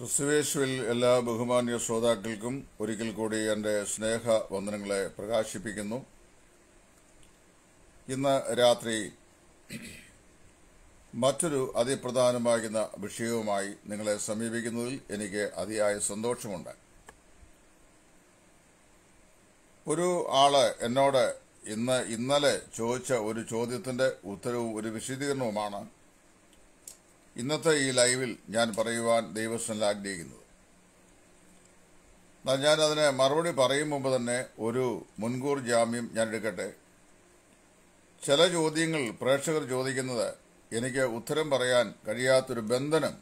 ക്രിസ്തുവേശുവിൽ എല്ലാ ബഹുമാന്യ ശ്രോതാക്കൾക്കും ഒരിക്കൽ കൂടി എൻ്റെ സ്നേഹ വന്ദനങ്ങളെ പ്രകാശിപ്പിക്കുന്നു ഇന്ന് രാത്രി മറ്റൊരു അതിപ്രധാനമാകുന്ന വിഷയവുമായി നിങ്ങളെ സമീപിക്കുന്നതിൽ എനിക്ക് അതിയായ സന്തോഷമുണ്ട് ഒരു ആള് എന്നോട് ഇന്ന് ഇന്നലെ ചോദിച്ച ഒരു ചോദ്യത്തിൻ്റെ ഉത്തരവും ഒരു വിശദീകരണവുമാണ് ഇന്നത്തെ ഈ ലൈവിൽ ഞാൻ പറയുവാൻ ദൈവസ്വനിൽ ആഗ്രഹിക്കുന്നത് എന്നാൽ അതിനെ മറുപടി പറയും മുമ്പ് തന്നെ ഒരു മുൻകൂർ ജാമ്യം ഞാൻ എടുക്കട്ടെ ചില ചോദ്യങ്ങൾ പ്രേക്ഷകർ ചോദിക്കുന്നത് എനിക്ക് ഉത്തരം പറയാൻ കഴിയാത്തൊരു ബന്ധനം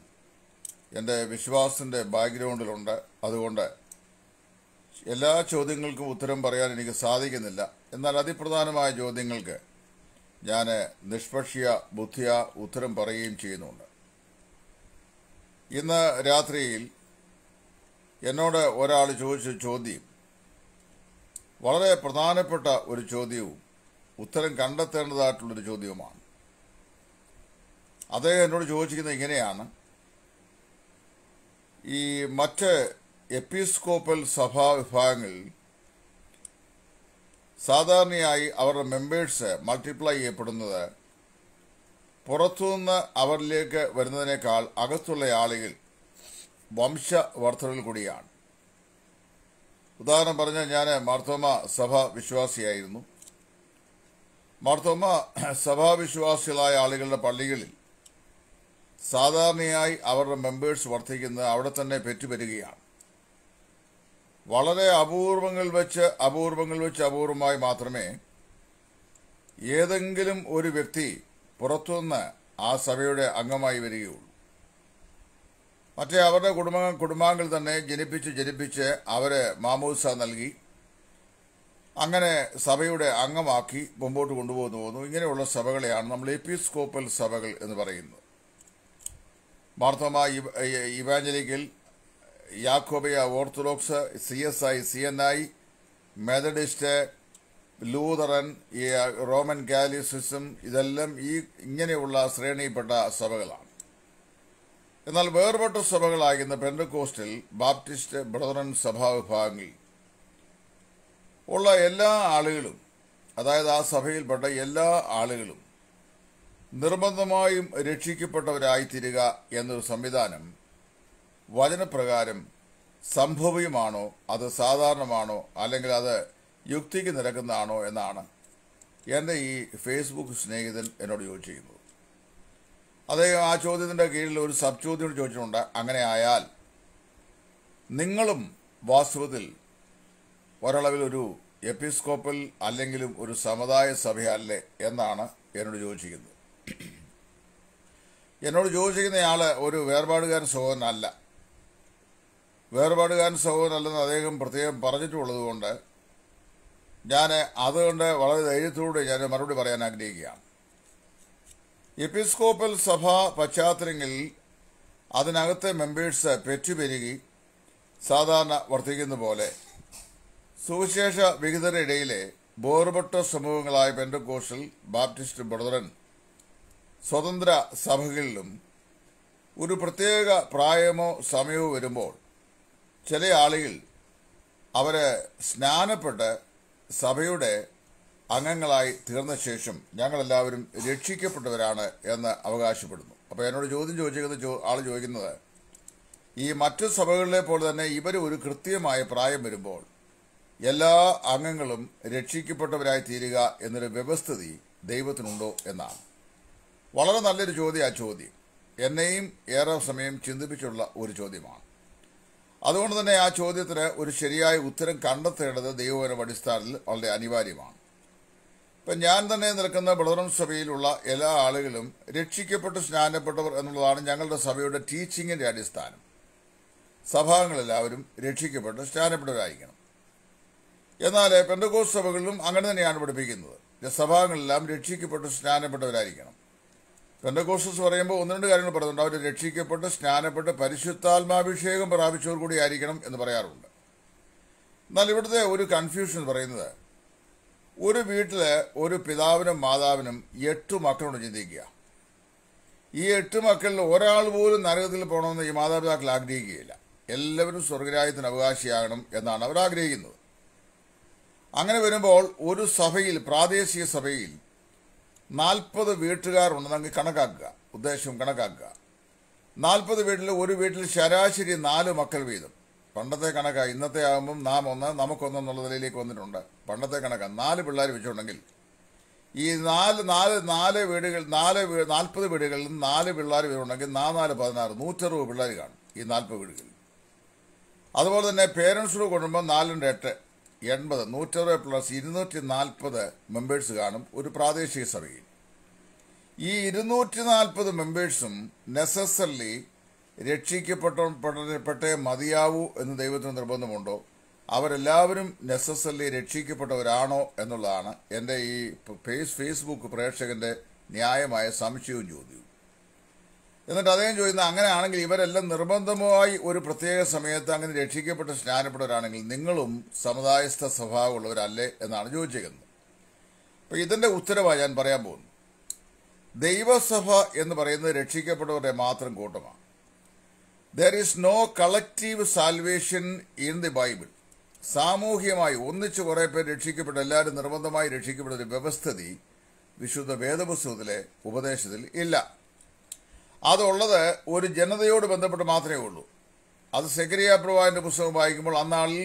എൻ്റെ വിശ്വാസത്തിൻ്റെ ബാക്ക്ഗ്രൗണ്ടിലുണ്ട് അതുകൊണ്ട് എല്ലാ ചോദ്യങ്ങൾക്കും ഉത്തരം പറയാൻ എനിക്ക് സാധിക്കുന്നില്ല എന്നാൽ അതിപ്രധാനമായ ചോദ്യങ്ങൾക്ക് ഞാൻ നിഷ്പക്ഷിയ ബുദ്ധിയ ഉത്തരം പറയുകയും ചെയ്യുന്നുണ്ട് ഇന്ന് രാത്രിയിൽ എന്നോട് ഒരാൾ ചോദിച്ച ചോദ്യം വളരെ പ്രധാനപ്പെട്ട ഒരു ചോദ്യവും ഉത്തരം കണ്ടെത്തേണ്ടതായിട്ടുള്ളൊരു ചോദ്യവുമാണ് അദ്ദേഹം എന്നോട് ചോദിച്ചിരിക്കുന്നത് ഇങ്ങനെയാണ് ഈ മറ്റ് എപ്പിസ്കോപ്പൽ സഭാ വിഭാഗങ്ങളിൽ സാധാരണയായി അവരുടെ മെമ്പേഴ്സ് മൾട്ടിപ്ലൈ ചെയ്യപ്പെടുന്നത് പുറത്തുനിന്ന് അവരിലേക്ക് വരുന്നതിനേക്കാൾ അകത്തുള്ള ആളുകൾ വംശവർദ്ധനയിൽ കൂടിയാണ് ഉദാഹരണം പറഞ്ഞാൽ ഞാൻ മാർത്തോമ സഭ വിശ്വാസിയായിരുന്നു മാർത്തോമ സഭാവിശ്വാസികളായ ആളുകളുടെ പള്ളികളിൽ സാധാരണയായി അവരുടെ മെമ്പേഴ്സ് വർദ്ധിക്കുന്നത് അവിടെ തന്നെ പെറ്റുപരുകയാണ് വളരെ അപൂർവങ്ങൾ വെച്ച് അപൂർവങ്ങൾ വെച്ച് അപൂർവമായി മാത്രമേ ഏതെങ്കിലും ഒരു വ്യക്തി പുറത്തുനിന്ന് ആ സഭയുടെ അംഗമായി വരികയുള്ളൂ മറ്റേ അവരുടെ കുടുംബ കുടുംബാംഗങ്ങൾ തന്നെ ജനിപ്പിച്ച് ജനിപ്പിച്ച് അവരെ മാമോദിസ നൽകി അങ്ങനെ സഭയുടെ അംഗമാക്കി മുമ്പോട്ട് കൊണ്ടുപോകുന്നു പോകുന്നു ഇങ്ങനെയുള്ള സഭകളെയാണ് നമ്മൾ എപ്പിസ്കോപ്പൽ സഭകൾ എന്ന് പറയുന്നത് മാർത്തോമാ ഇവാഞ്ചലിക്കൽ യാക്കോബിയ orthodox C S I C N I Methodist Lutheran ഈ റോമൻ കാലിസിസം ഇതെല്ലാം ഈ ഇങ്ങനെയുള്ള ശ്രേണിയിൽപ്പെട്ട സഭകളാണ് എന്നാൽ വേർപെട്ട സഭകളായിരുന്ന പെൻഡക്കോസ്റ്റിൽ ബാപ്റ്റിസ്റ്റ് ബ്രദറൻ സഭാ വിഭാഗങ്ങളിൽ ഉള്ള എല്ലാ ആളുകളും അതായത് ആ സഭയിൽപ്പെട്ട എല്ലാ ആളുകളും നിർബന്ധമായും രക്ഷിക്കപ്പെട്ടവരായിത്തീരുക എന്നൊരു സംവിധാനം വചനപ്രകാരം സംഭവ്യമാണോ അത് സാധാരണമാണോ അല്ലെങ്കിൽ അത് യുക്തിക്ക് നിരക്കുന്നതാണോ എന്നാണ് എൻ്റെ ഈ ഫേസ്ബുക്ക് സ്നേഹിതൻ എന്നോട് ചോദിച്ചിരിക്കുന്നത് അദ്ദേഹം ആ ചോദ്യത്തിൻ്റെ കീഴിൽ ഒരു സബ് ചോദ്യം ചോദിച്ചിട്ടുണ്ട് അങ്ങനെ ആയാൽ നിങ്ങളും വാസ്തവത്തിൽ ഒരളവിൽ ഒരു എപ്പിസ്കോപ്പൽ അല്ലെങ്കിലും ഒരു സമുദായ സഭയല്ലേ എന്നാണ് എന്നോട് ചോദിച്ചിരിക്കുന്നത് എന്നോട് ചോദിച്ചിരിക്കുന്നയാൾ ഒരു വേർപാടുകാരൻ സഹോദരനല്ല വേർപാടുകാരൻ സഹോദരനല്ലെന്ന് അദ്ദേഹം പ്രത്യേകം പറഞ്ഞിട്ടുള്ളതുകൊണ്ട് ഞാൻ അതുകൊണ്ട് വളരെ ധൈര്യത്തോടെ ഞാൻ മറുപടി പറയാൻ ആഗ്രഹിക്കുകയാണ് എപ്പിസ്കോപ്പൽ സഭ പശ്ചാത്തലങ്ങളിൽ അതിനകത്തെ മെമ്പേഴ്സ് പെറ്റുപെരുകി സാധാരണ വർദ്ധിക്കുന്ന പോലെ സുവിശേഷ വിഹിതരുടെ ഇടയിലെ ബോർബട്ട സമൂഹങ്ങളായ പെൻഡകോഷൽ ബാപ്റ്റിസ്റ്റ് ബ്രദറൻ സ്വതന്ത്ര സഭകളിലും ഒരു പ്രത്യേക പ്രായമോ സമയമോ വരുമ്പോൾ ചില ആളുകൾ അവരെ സ്നാനപ്പെട്ട് സഭയുടെ അംഗങ്ങളായി തീർന്ന ശേഷം ഞങ്ങളെല്ലാവരും രക്ഷിക്കപ്പെട്ടവരാണ് എന്ന് അവകാശപ്പെടുന്നു അപ്പൊ എന്നോട് ചോദ്യം ചോദിച്ചിരിക്കുന്ന ആൾ ചോദിക്കുന്നത് ഈ മറ്റു സഭകളിലെ പോലെ തന്നെ ഇവർ ഒരു കൃത്യമായ പ്രായം വരുമ്പോൾ എല്ലാ അംഗങ്ങളും രക്ഷിക്കപ്പെട്ടവരായി തീരുക എന്നൊരു വ്യവസ്ഥിതി ദൈവത്തിനുണ്ടോ എന്നാണ് വളരെ നല്ലൊരു ചോദ്യം ആ ചോദ്യം എന്നെയും ഏറെ സമയം ചിന്തിപ്പിച്ചുള്ള ഒരു ചോദ്യമാണ് അതുകൊണ്ട് തന്നെ ആ ചോദ്യത്തിന് ഒരു ശരിയായ ഉത്തരം കണ്ടെത്തേണ്ടത് ദൈവപരം അടിസ്ഥാനത്തിൽ വളരെ അനിവാര്യമാണ് ഇപ്പം ഞാൻ തന്നെ നിൽക്കുന്ന ബ്രദറൻ സഭയിലുള്ള എല്ലാ ആളുകളും രക്ഷിക്കപ്പെട്ട് സ്നാനപ്പെട്ടവർ എന്നുള്ളതാണ് ഞങ്ങളുടെ സഭയുടെ ടീച്ചിങ്ങിന്റെ അടിസ്ഥാനം സഭാംഗങ്ങളെല്ലാവരും രക്ഷിക്കപ്പെട്ട് സ്നാനപ്പെട്ടവരായിരിക്കണം എന്നാൽ പെന്തകോസ് സഭകളിലും അങ്ങനെ തന്നെയാണ് പഠിപ്പിക്കുന്നത് സഭാംഗങ്ങളെല്ലാം രക്ഷിക്കപ്പെട്ട് സ്നാനപ്പെട്ടവരായിരിക്കണം പെന്തക്കോസസ് പറയുമ്പോൾ ഒന്ന് രണ്ട് കാര്യങ്ങൾ പറയുന്നുണ്ട് അവർ രക്ഷിക്കപ്പെട്ട് സ്നാനപ്പെട്ട് പരിശുദ്ധാത്മാഭിഷേകം പ്രാപിച്ചവർ കൂടി ആയിരിക്കണം എന്ന് പറയാറുണ്ട് എന്നാൽ ഇവിടുത്തെ ഒരു കൺഫ്യൂഷൻ പറയുന്നത് ഒരു വീട്ടിൽ ഒരു പിതാവിനും മാതാവിനും എട്ട് മക്കളോട് ചിന്തിക്കുക ഈ എട്ട് മക്കളിൽ ഒരാൾ പോലും നരകത്തിൽ പോകണമെന്ന് ഈ മാതാപിതാക്കൾ ആഗ്രഹിക്കുകയില്ല എല്ലാവരും സ്വർഗരാജ്യത്തിന് അവകാശിയാകണം എന്നാണ് അവർ ആഗ്രഹിക്കുന്നത് അങ്ങനെ വരുമ്പോൾ ഒരു സഭയിൽ പ്രാദേശിക സഭയിൽ നാൽപ്പത് വീട്ടുകാരുണ്ട് നമുക്ക് കണക്കാക്കുക ഉദ്ദേശം കണക്കാക്കുക നാൽപ്പത് വീട്ടിൽ ഒരു വീട്ടിൽ ശരാശരി നാല് മക്കൾ വീതം പണ്ടത്തെ കണക്കാണ് ഇന്നത്തെ ആകുമ്പം നാം ഒന്ന് നമുക്കൊന്ന് എന്നുള്ള നിലയിലേക്ക് വന്നിട്ടുണ്ട് പണ്ടത്തെ കണക്കാണ് നാല് പിള്ളേർ വെച്ചിട്ടുണ്ടെങ്കിൽ ഈ നാല് നാല് നാല് വീടുകൾ നാല് നാൽപ്പത് വീടുകളിൽ നാല് പിള്ളേർ വീടുണ്ടെങ്കിൽ നാല് പതിനാറ് നൂറ്ററുപത് പിള്ളേർ കാണും ഈ നാൽപ്പത് വീടുകളിൽ അതുപോലെ തന്നെ പേരൻസ് കൂടുമ്പോൾ നാലുണ്ട് എട്ട് എൺപത് നൂറ്ററ് പ്ലസ് ഇരുന്നൂറ്റി നാൽപ്പത് മെമ്പേഴ്സ് കാണും ഒരു പ്രാദേശിക സഭയിൽ ഈ ഇരുന്നൂറ്റി നാൽപ്പത് മെമ്പേഴ്സും നെസസറലി രക്ഷിക്കപ്പെട്ടപ്പെട്ടേ മതിയാവൂ എന്ന് ദൈവത്തിന് നിർബന്ധമുണ്ടോ അവരെല്ലാവരും നെസസറലി രക്ഷിക്കപ്പെട്ടവരാണോ എന്നുള്ളതാണ് എൻ്റെ ഈ ഫേസ് ഫേസ്ബുക്ക് പ്രേക്ഷകൻ്റെ ന്യായമായ സംശയവും ചോദ്യവും എന്നിട്ട് അദ്ദേഹം ചോദിക്കുന്നത് അങ്ങനെയാണെങ്കിൽ ഇവരെല്ലാം നിർബന്ധമായി ഒരു പ്രത്യേക സമയത്ത് അങ്ങനെ രക്ഷിക്കപ്പെട്ട് സ്നാനപ്പെട്ടവരാണെങ്കിൽ നിങ്ങളും സമുദായസ്ഥ സ്വഭാവമുള്ളവരല്ലേ എന്നാണ് ചോദിച്ചേക്കുന്നത് അപ്പോൾ ഇതിൻ്റെ ഉത്തരവാണ് ഞാൻ പറയാൻ പോകുന്നത് ദൈവസഭ എന്ന് പറയുന്നത് രക്ഷിക്കപ്പെട്ടവരുടെ മാത്രം കൂട്ടമാണ് there is no collective salvation in the Bible സാമൂഹികമായി ഒന്നിച്ച് കുറേ പേർ രക്ഷിക്കപ്പെട്ട എല്ലാവരും നിർബന്ധമായി രക്ഷിക്കപ്പെട്ട ഒരു വ്യവസ്ഥിതി വിശുദ്ധ വേദപുസ്തകത്തിലെ ഉപദേശത്തിൽ ഇല്ല അതുള്ളത് ഒരു ജനതയോട് ബന്ധപ്പെട്ട് മാത്രമേ ഉള്ളൂ അത് സെഗരിയ പ്രവാഹിന്റെ പുസ്തകം വായിക്കുമ്പോൾ അന്നാളിൽ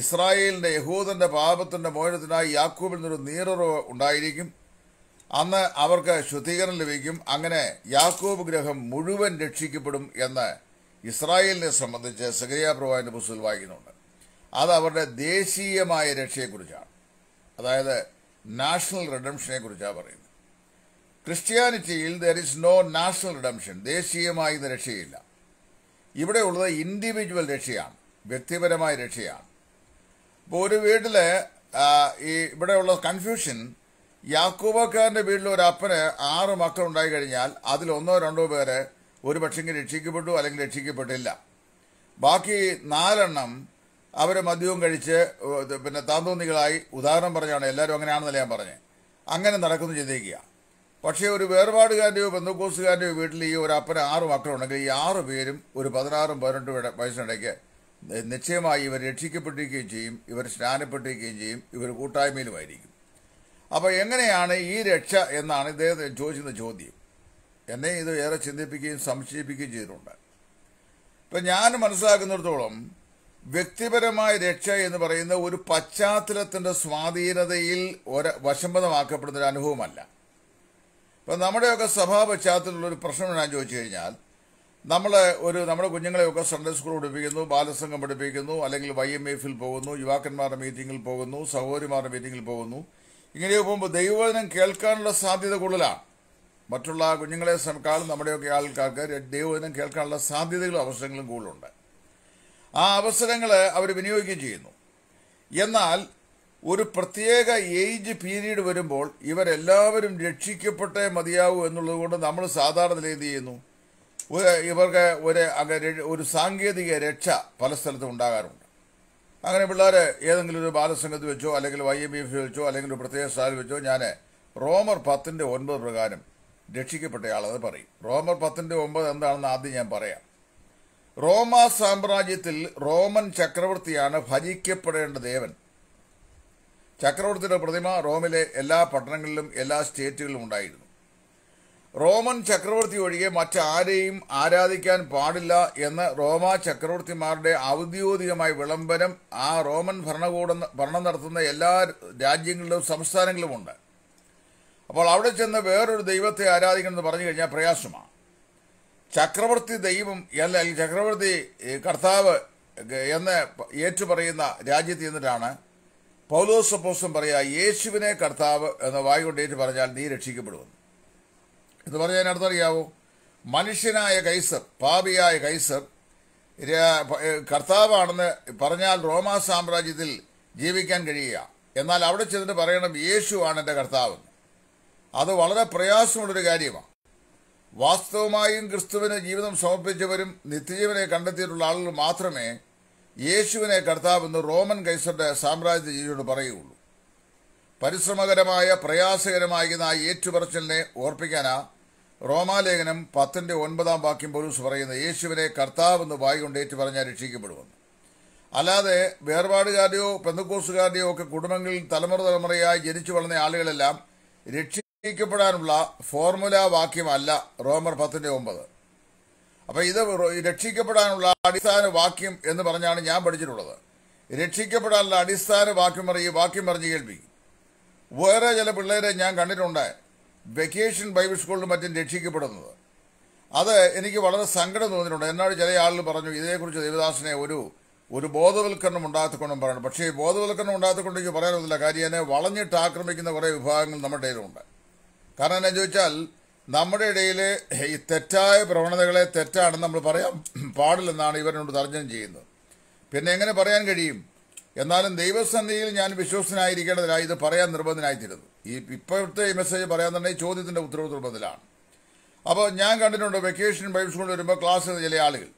ഇസ്രായേലിന്റെ യഹൂദന്റെ പാപത്തിന്റെ മോചനത്തിനായി യാക്കൂബിൽ നിന്നൊരു നീറുറവ് ഉണ്ടായിരിക്കും അന്ന് അവർക്ക് ശുദ്ധീകരണം ലഭിക്കും അങ്ങനെ യാക്കൂബ് ഗ്രഹം മുഴുവൻ രക്ഷിക്കപ്പെടും എന്ന് ഇസ്രായേലിനെ സംബന്ധിച്ച് സെഗരിയ പ്രവാഹിന്റെ പുസ്തകത്തിൽ വായിക്കുന്നുണ്ട് അത് അവരുടെ ദേശീയമായ രക്ഷയെക്കുറിച്ചാണ് അതായത് നാഷണൽ റിഡംഷനെ കുറിച്ചാണ് പറയുന്നത് ക്രിസ്ത്യാനിറ്റിയിൽ there is no national redemption ദേശീയമായി ഇത് രക്ഷയില്ല ഇവിടെ ഉള്ളത് ഇൻഡിവിജ്വൽ രക്ഷയാണ് വ്യക്തിപരമായ രക്ഷയാണ് ഇപ്പോൾ ഒരു വീട്ടിൽ ഈ ഇവിടെയുള്ള കൺഫ്യൂഷൻ യാക്കൂബക്കാരൻ്റെ വീട്ടിൽ ഒരു അപ്പന് ആറ് മക്കൾ ഉണ്ടായി കഴിഞ്ഞാൽ അതിൽ ഒന്നോ രണ്ടോ പേര് ഒരു പക്ഷെങ്കിൽ രക്ഷിക്കപ്പെട്ടു അല്ലെങ്കിൽ രക്ഷിക്കപ്പെട്ടില്ല ബാക്കി നാലെണ്ണം അവർ മദ്യവും കഴിച്ച് പിന്നെ താന്തോന്നികളായി ഉദാഹരണം പറഞ്ഞാണ് എല്ലാവരും അങ്ങനെയാണെന്നല്ല ഞാൻ പറഞ്ഞത് അങ്ങനെ നടക്കുന്നു ചിന്തിക്കുക പക്ഷേ ഒരു വേർപാടുകാരൻ്റെയോ ബന്ധുക്കോസുകാരൻ്റെയോ വീട്ടിൽ ഈ ഒരു അപ്പന ആറ് മക്കളുണ്ടെങ്കിൽ ഈ ആറ് പേരും ഒരു പതിനാറും പതിനെട്ട് വയസ്സിനിടയ്ക്ക് നിശ്ചയമായി ഇവർ രക്ഷിക്കപ്പെട്ടിരിക്കുകയും ചെയ്യും ഇവർ സ്നാനപ്പെട്ടിരിക്കുകയും ചെയ്യും ഇവർ കൂട്ടായ്മയിലുമായിരിക്കും അപ്പോൾ എങ്ങനെയാണ് ഈ രക്ഷ എന്നാണ് ഇദ്ദേഹം ചോദിക്കുന്ന ചോദ്യം എന്നെ ഇത് ഏറെ ചിന്തിപ്പിക്കുകയും സംശയിപ്പിക്കുകയും ചെയ്തിട്ടുണ്ട് ഇപ്പം ഞാൻ മനസ്സിലാക്കുന്നിടത്തോളം വ്യക്തിപരമായ രക്ഷ എന്ന് പറയുന്ന ഒരു പശ്ചാത്തലത്തിൻ്റെ സ്വാധീനതയിൽ ഒരു വശംബദമാക്കപ്പെടുന്ന ഒരു അനുഭവമല്ല അപ്പം നമ്മുടെയൊക്കെ സഭാ പശ്ചാത്തലത്തിലുള്ളൊരു പ്രശ്നം ഞാൻ ചോദിച്ചു കഴിഞ്ഞാൽ നമ്മൾ ഒരു നമ്മുടെ കുഞ്ഞുങ്ങളെയൊക്കെ സൺഡേ സ്കൂൾ പഠിപ്പിക്കുന്നു ബാലസംഘം പഠിപ്പിക്കുന്നു അല്ലെങ്കിൽ വൈ എം എഫിൽ പോകുന്നു യുവാക്കന്മാരുടെ മീറ്റിങ്ങിൽ പോകുന്നു സഹോദരിമാരുടെ മീറ്റിങ്ങിൽ പോകുന്നു ഇങ്ങനെ പോകുമ്പോൾ ദൈവവചനം കേൾക്കാനുള്ള സാധ്യത കൂടുതലാണ് മറ്റുള്ള കുഞ്ഞുങ്ങളെ സംക്കാളും നമ്മുടെയൊക്കെ ആൾക്കാർക്ക് ദൈവവചനം കേൾക്കാനുള്ള സാധ്യതകളും അവസരങ്ങളും കൂടുതലുണ്ട് ആ അവസരങ്ങൾ അവർ വിനിയോഗിക്കുകയും ചെയ്യുന്നു എന്നാൽ ഒരു പ്രത്യേക ഏജ് പീരീഡ് വരുമ്പോൾ ഇവരെല്ലാവരും രക്ഷിക്കപ്പെട്ടേ മതിയാവൂ എന്നുള്ളതുകൊണ്ട് നമ്മൾ സാധാരണ എന്ത് ചെയ്യുന്നു ഇവർക്ക് ഒരു ഒരു സാങ്കേതിക രക്ഷ പല സ്ഥലത്തും ഉണ്ടാകാറുണ്ട് അങ്ങനെ പിള്ളേർ ഏതെങ്കിലും ഒരു ബാലസംഘത്തിൽ വെച്ചോ അല്ലെങ്കിൽ വൈ എം ബി എഫ് വെച്ചോ അല്ലെങ്കിൽ ഒരു പ്രത്യേക സ്ഥലത്ത് വെച്ചോ ഞാൻ റോമർ പത്തിൻ്റെ ഒൻപത് പ്രകാരം രക്ഷിക്കപ്പെട്ടയാളെന്ന് പറയും റോമർ പത്തിൻ്റെ ഒമ്പത് എന്താണെന്ന് ആദ്യം ഞാൻ പറയാം റോമാ സാമ്രാജ്യത്തിൽ റോമൻ ചക്രവർത്തിയാണ് ഭജിക്കപ്പെടേണ്ട ദേവൻ ചക്രവർത്തിയുടെ പ്രതിമ റോമിലെ എല്ലാ പട്ടണങ്ങളിലും എല്ലാ സ്റ്റേറ്റുകളിലും ഉണ്ടായിരുന്നു റോമൻ ചക്രവർത്തി ഒഴികെ മറ്റാരെയും ആരാധിക്കാൻ പാടില്ല എന്ന് റോമ ചക്രവർത്തിമാരുടെ ഔദ്യോഗികമായ വിളംബരം ആ റോമൻ ഭരണകൂടം ഭരണം നടത്തുന്ന എല്ലാ രാജ്യങ്ങളിലും സംസ്ഥാനങ്ങളിലുമുണ്ട് അപ്പോൾ അവിടെ ചെന്ന് വേറൊരു ദൈവത്തെ എന്ന് പറഞ്ഞു കഴിഞ്ഞാൽ പ്രയാസമാണ് ചക്രവർത്തി ദൈവം അല്ലെങ്കിൽ ചക്രവർത്തി കർത്താവ് എന്ന് ഏറ്റുപറയുന്ന രാജ്യത്ത് ചെന്നിട്ടാണ് പൗലോസ് അപ്പോസം പറയാ യേശുവിനെ കർത്താവ് എന്ന വായുകൊണ്ട് കൊണ്ടേറ്റ് പറഞ്ഞാൽ നീ രക്ഷിക്കപ്പെടുമെന്ന് എന്ന് പറഞ്ഞാൽ അടുത്തറിയാവോ മനുഷ്യനായ കൈസർ പാപിയായ കൈസർ കർത്താവാണെന്ന് പറഞ്ഞാൽ റോമാ സാമ്രാജ്യത്തിൽ ജീവിക്കാൻ കഴിയുക എന്നാൽ അവിടെ ചെന്നിട്ട് പറയണം യേശു ആണ് എൻ്റെ കർത്താവ് അത് വളരെ പ്രയാസമുള്ളൊരു കാര്യമാണ് വാസ്തവമായും ക്രിസ്തുവിന് ജീവിതം സമർപ്പിച്ചവരും നിത്യജീവനെ കണ്ടെത്തിയിട്ടുള്ള ആളുകൾ മാത്രമേ യേശുവിനെ കർത്താവെന്ന് റോമൻ കൈസറുടെ സാമ്രാജ്യ ജീവിയോട് പറയുകയുള്ളൂ പരിശ്രമകരമായ പ്രയാസകരമായിരുന്ന ആ ഏറ്റുപറച്ചിലിനെ ഓർപ്പിക്കാനാ റോമാലേഖനം പത്തിന്റെ ഒൻപതാം വാക്യം പോലീസ് പറയുന്നത് യേശുവിനെ കർത്താവെന്ന് വായുകൊണ്ട് ഏറ്റുപറഞ്ഞാൽ രക്ഷിക്കപ്പെടുമെന്ന് അല്ലാതെ വേർപാടുകാരുടെയോ പെന്തക്കോസുകാരുടെയോ ഒക്കെ കുടുംബങ്ങളിൽ തലമുറ തലമുറയായി ജനിച്ചു വളർന്ന ആളുകളെല്ലാം രക്ഷിക്കപ്പെടാനുള്ള ഫോർമുല വാക്യമല്ല റോമർ പത്തിന്റെ ഒമ്പത് അപ്പോൾ ഇത് രക്ഷിക്കപ്പെടാനുള്ള അടിസ്ഥാന വാക്യം എന്ന് പറഞ്ഞാണ് ഞാൻ പഠിച്ചിട്ടുള്ളത് രക്ഷിക്കപ്പെടാനുള്ള അടിസ്ഥാന വാക്യം പറഞ്ഞ് വാക്യം പറഞ്ഞ് കേൾപ്പി വേറെ ചില പിള്ളേരെ ഞാൻ കണ്ടിട്ടുണ്ട് വെക്കേഷൻ ബൈബിൾ സ്കൂളിലും മറ്റും രക്ഷിക്കപ്പെടുന്നത് അത് എനിക്ക് വളരെ സങ്കടം തോന്നിയിട്ടുണ്ട് എന്നോട് ചില ആളുകൾ പറഞ്ഞു ഇതേക്കുറിച്ച് ദേവദാസിനെ ഒരു ഒരു ബോധവൽക്കരണം ഉണ്ടാകത്തിക്കൊണ്ടും പറയണം പക്ഷേ ബോധവൽക്കരണം ഉണ്ടാകത്തിക്കൊണ്ട് എനിക്ക് പറയാനൊന്നുമില്ല കാര്യം എന്നെ വളഞ്ഞിട്ട് ആക്രമിക്കുന്ന കുറേ വിഭാഗങ്ങൾ നമ്മുടെ ഇതിലുണ്ട് കാരണം എന്നാ ചോദിച്ചാൽ നമ്മുടെ ഇടയിൽ ഈ തെറ്റായ പ്രവണതകളെ തെറ്റാണെന്ന് നമ്മൾ പറയാൻ പാടില്ലെന്നാണ് ഇവരോട് തർജ്ജനം ചെയ്യുന്നത് പിന്നെ എങ്ങനെ പറയാൻ കഴിയും എന്നാലും ദൈവസന്ധിയിൽ ഞാൻ വിശ്വസനായിരിക്കേണ്ടതിനായി ഇത് പറയാൻ നിർബന്ധനായിത്തീരുന്നു ഈ ഇപ്പോഴത്തെ ഈ മെസ്സേജ് പറയാൻ തന്നെ ചോദ്യത്തിൻ്റെ ഉത്തരവ് നിർബന്ധത്തിലാണ് അപ്പോൾ ഞാൻ കണ്ടിട്ടുണ്ട് വെക്കേഷൻ ബൈബിൾ സ്കൂളിൽ വരുമ്പോൾ ക്ലാസ് ചില ആളുകൾ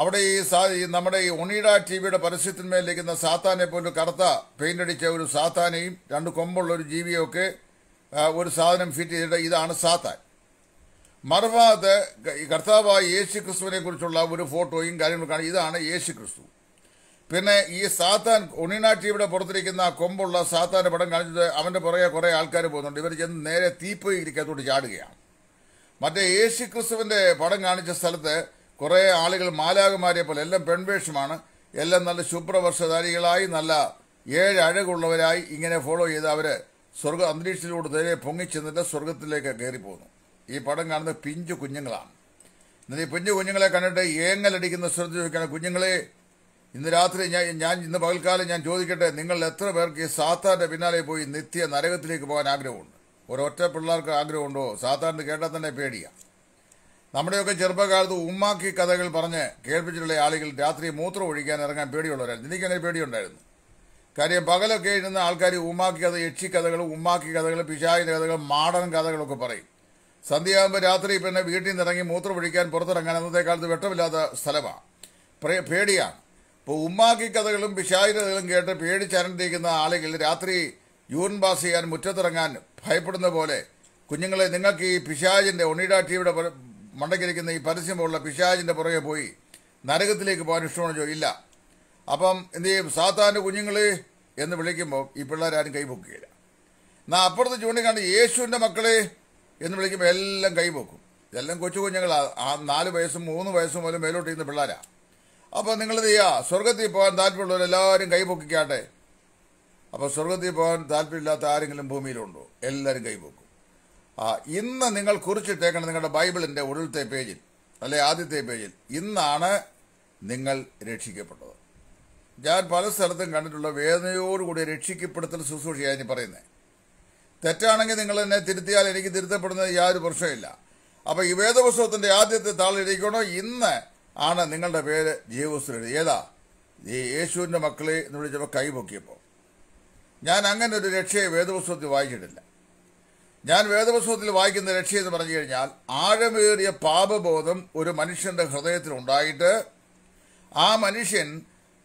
അവിടെ ഈ നമ്മുടെ ഈ ഒണീഡ ടി വിയുടെ പരസ്യത്തിന്മേലിരിക്കുന്ന സാത്താനെ പോലും കറുത്ത പെയിൻ്റ് അടിച്ച ഒരു സാത്താനെയും രണ്ട് കൊമ്പുള്ള ഒരു ജീവിയൊക്കെ ഒരു സാധനം ഫിറ്റ് ചെയ്തിട്ട് ഇതാണ് സാത്താൻ മറുഭാഗത്ത് കർത്താവായ യേശു ക്രിസ്തുവിനെ കുറിച്ചുള്ള ഒരു ഫോട്ടോയും കാര്യങ്ങളും ഇതാണ് യേശു ക്രിസ്തു പിന്നെ ഈ സാത്താൻ ഉണ്ണിനാട്ടിയുടെ പുറത്തിരിക്കുന്ന കൊമ്പുള്ള സാത്താൻ്റെ പടം കാണിച്ചത് അവൻ്റെ പുറകെ കുറേ ആൾക്കാർ പോകുന്നുണ്ട് ഇവർ ചെന്ന് നേരെ തീപ്പൊയ്ക്കകത്തോട്ട് ചാടുകയാണ് മറ്റേ യേശു ക്രിസ്തുവിൻ്റെ പടം കാണിച്ച സ്ഥലത്ത് കുറേ ആളുകൾ മാലാകുമാരെ പോലെ എല്ലാം പെൺവേഷമാണ് എല്ലാം നല്ല ശുഭ്രവർഷധാരികളായി നല്ല ഏഴ് അഴകുള്ളവരായി ഇങ്ങനെ ഫോളോ ചെയ്ത് അവരെ സ്വർഗ അന്തരീക്ഷത്തിലൂടെ നേരെ പൊങ്ങിച്ചെന്നിട്ട് സ്വർഗത്തിലേക്ക് കയറിപ്പോകുന്നു ഈ പടം കാണുന്നത് പിഞ്ചു കുഞ്ഞുങ്ങളാണ് എന്നിട്ട് ഈ പിഞ്ചു കുഞ്ഞുങ്ങളെ കണ്ടിട്ട് ഏങ്ങലടിക്കുന്ന സ്വർഗത്തിൽ ചോദിക്കുകയാണ് കുഞ്ഞുങ്ങളെ ഇന്ന് രാത്രി ഞാൻ ഞാൻ ഇന്ന് പകൽക്കാലം ഞാൻ ചോദിക്കട്ടെ നിങ്ങൾ എത്ര പേർക്ക് ഈ സാത്താന്റെ പിന്നാലെ പോയി നിത്യ നരകത്തിലേക്ക് പോകാൻ ആഗ്രഹമുണ്ട് ഒരൊറ്റ പിള്ളേർക്ക് ആഗ്രഹമുണ്ടോ സാത്താൻ്റെ കേട്ടാൽ തന്നെ പേടിയാണ് നമ്മുടെയൊക്കെ ചെറുപ്പകാലത്ത് ഉമ്മാക്കി കഥകൾ പറഞ്ഞ് കേൾപ്പിച്ചിട്ടുള്ള ആളുകൾ രാത്രി മൂത്രം ഒഴിക്കാൻ ഇറങ്ങാൻ പേടിയുള്ളവരായിരുന്നു എനിക്കങ്ങനെ പേടിയുണ്ടായിരുന്നു കാര്യം പകലൊക്കെ എഴുതുന്ന ആൾക്കാർ ഉമ്മാക്കി കഥ യക്ഷിക്കഥകൾ ഉമ്മാക്കി കഥകൾ പിശായിൻ്റെ കഥകൾ മാടൻ കഥകളൊക്കെ പറയും സന്ധ്യയാകുമ്പോൾ രാത്രി പിന്നെ വീട്ടിൽ നിന്നിറങ്ങി മൂത്രമൊഴിക്കാൻ പുറത്തിറങ്ങാൻ അന്നത്തെ കാലത്ത് വെട്ടമില്ലാത്ത സ്ഥലമാണ് പേടിയാണ് ഇപ്പോൾ ഉമ്മാക്കി കഥകളും കഥകളും കേട്ട് പേടിച്ചരണ്ടിരിക്കുന്ന ആളുകൾ രാത്രി യൂറിൻ പാസ് ചെയ്യാൻ മുറ്റത്തിറങ്ങാൻ ഭയപ്പെടുന്ന പോലെ കുഞ്ഞുങ്ങളെ നിങ്ങൾക്ക് ഈ പിശാജിൻ്റെ ഒണിഡാ മണ്ടക്കിരിക്കുന്ന മണ്ടയ്ക്കിരിക്കുന്ന ഈ പരസ്യമുള്ള പിശാജിൻ്റെ പുറകെ പോയി നരകത്തിലേക്ക് പോകാൻ ഇഷ്ടമാണോ ഇല്ല അപ്പം എന്ത് ചെയ്യും സാത്താൻ്റെ കുഞ്ഞുങ്ങൾ എന്ന് വിളിക്കുമ്പോൾ ഈ പിള്ളേരാരും കൈപൊക്കുകയില്ല എന്നാൽ അപ്പുറത്ത് ചൂണ്ടിക്കാണ്ട് യേശുവിൻ്റെ മക്കളെ എന്ന് വിളിക്കുമ്പോൾ എല്ലാം കൈപൊക്കും ഇതെല്ലാം കൊച്ചു കുഞ്ഞുങ്ങളാണ് ആ നാല് വയസ്സും മൂന്ന് വയസ്സും പോലും മേലോട്ട് ചെയ്യുന്ന പിള്ളേരാണ് അപ്പോൾ നിങ്ങൾ ചെയ്യുക സ്വർഗത്തിൽ പോകാൻ താല്പര്യമുള്ളവർ എല്ലാവരും കൈപൊക്കിക്കാട്ടെ അപ്പോൾ സ്വർഗത്തിൽ പോകാൻ താല്പര്യമില്ലാത്ത ആരെങ്കിലും ഭൂമിയിലുണ്ടോ എല്ലാവരും കൈപൊക്കും ആ ഇന്ന് നിങ്ങൾ കുറിച്ചിട്ടേക്കണം നിങ്ങളുടെ ബൈബിളിൻ്റെ ഒടുവിലത്തെ പേജിൽ അല്ലെ ആദ്യത്തെ പേജിൽ ഇന്നാണ് നിങ്ങൾ രക്ഷിക്കപ്പെട്ടത് ഞാൻ പല സ്ഥലത്തും കണ്ടിട്ടുള്ള വേദനയോടുകൂടി രക്ഷിക്കപ്പെടുത്തൽ ശുശ്രൂഷയായി പറയുന്നത് തെറ്റാണെങ്കിൽ നിങ്ങൾ എന്നെ തിരുത്തിയാൽ എനിക്ക് തിരുത്തപ്പെടുന്നത് യാതൊരു പ്രശ്നമില്ല അപ്പോൾ ഈ വേദപുസ്തകത്തിൻ്റെ ആദ്യത്തെ താളിലിരിക്കണോ ഇന്ന് ആണ് നിങ്ങളുടെ പേര് ജീവപുസ്തകം ഏതാ ഈ യേശുവിൻ്റെ മക്കളെ എന്ന് വിളിച്ചപ്പോൾ കൈപൊക്കിയപ്പോൾ ഞാൻ അങ്ങനെ ഒരു രക്ഷയെ വേദപുസ്തകത്തിൽ വായിച്ചിട്ടില്ല ഞാൻ വേദപുസ്തകത്തിൽ വായിക്കുന്ന രക്ഷ എന്ന് പറഞ്ഞു കഴിഞ്ഞാൽ ആഴമേറിയ പാപബോധം ഒരു മനുഷ്യന്റെ ഹൃദയത്തിൽ ഉണ്ടായിട്ട് ആ മനുഷ്യൻ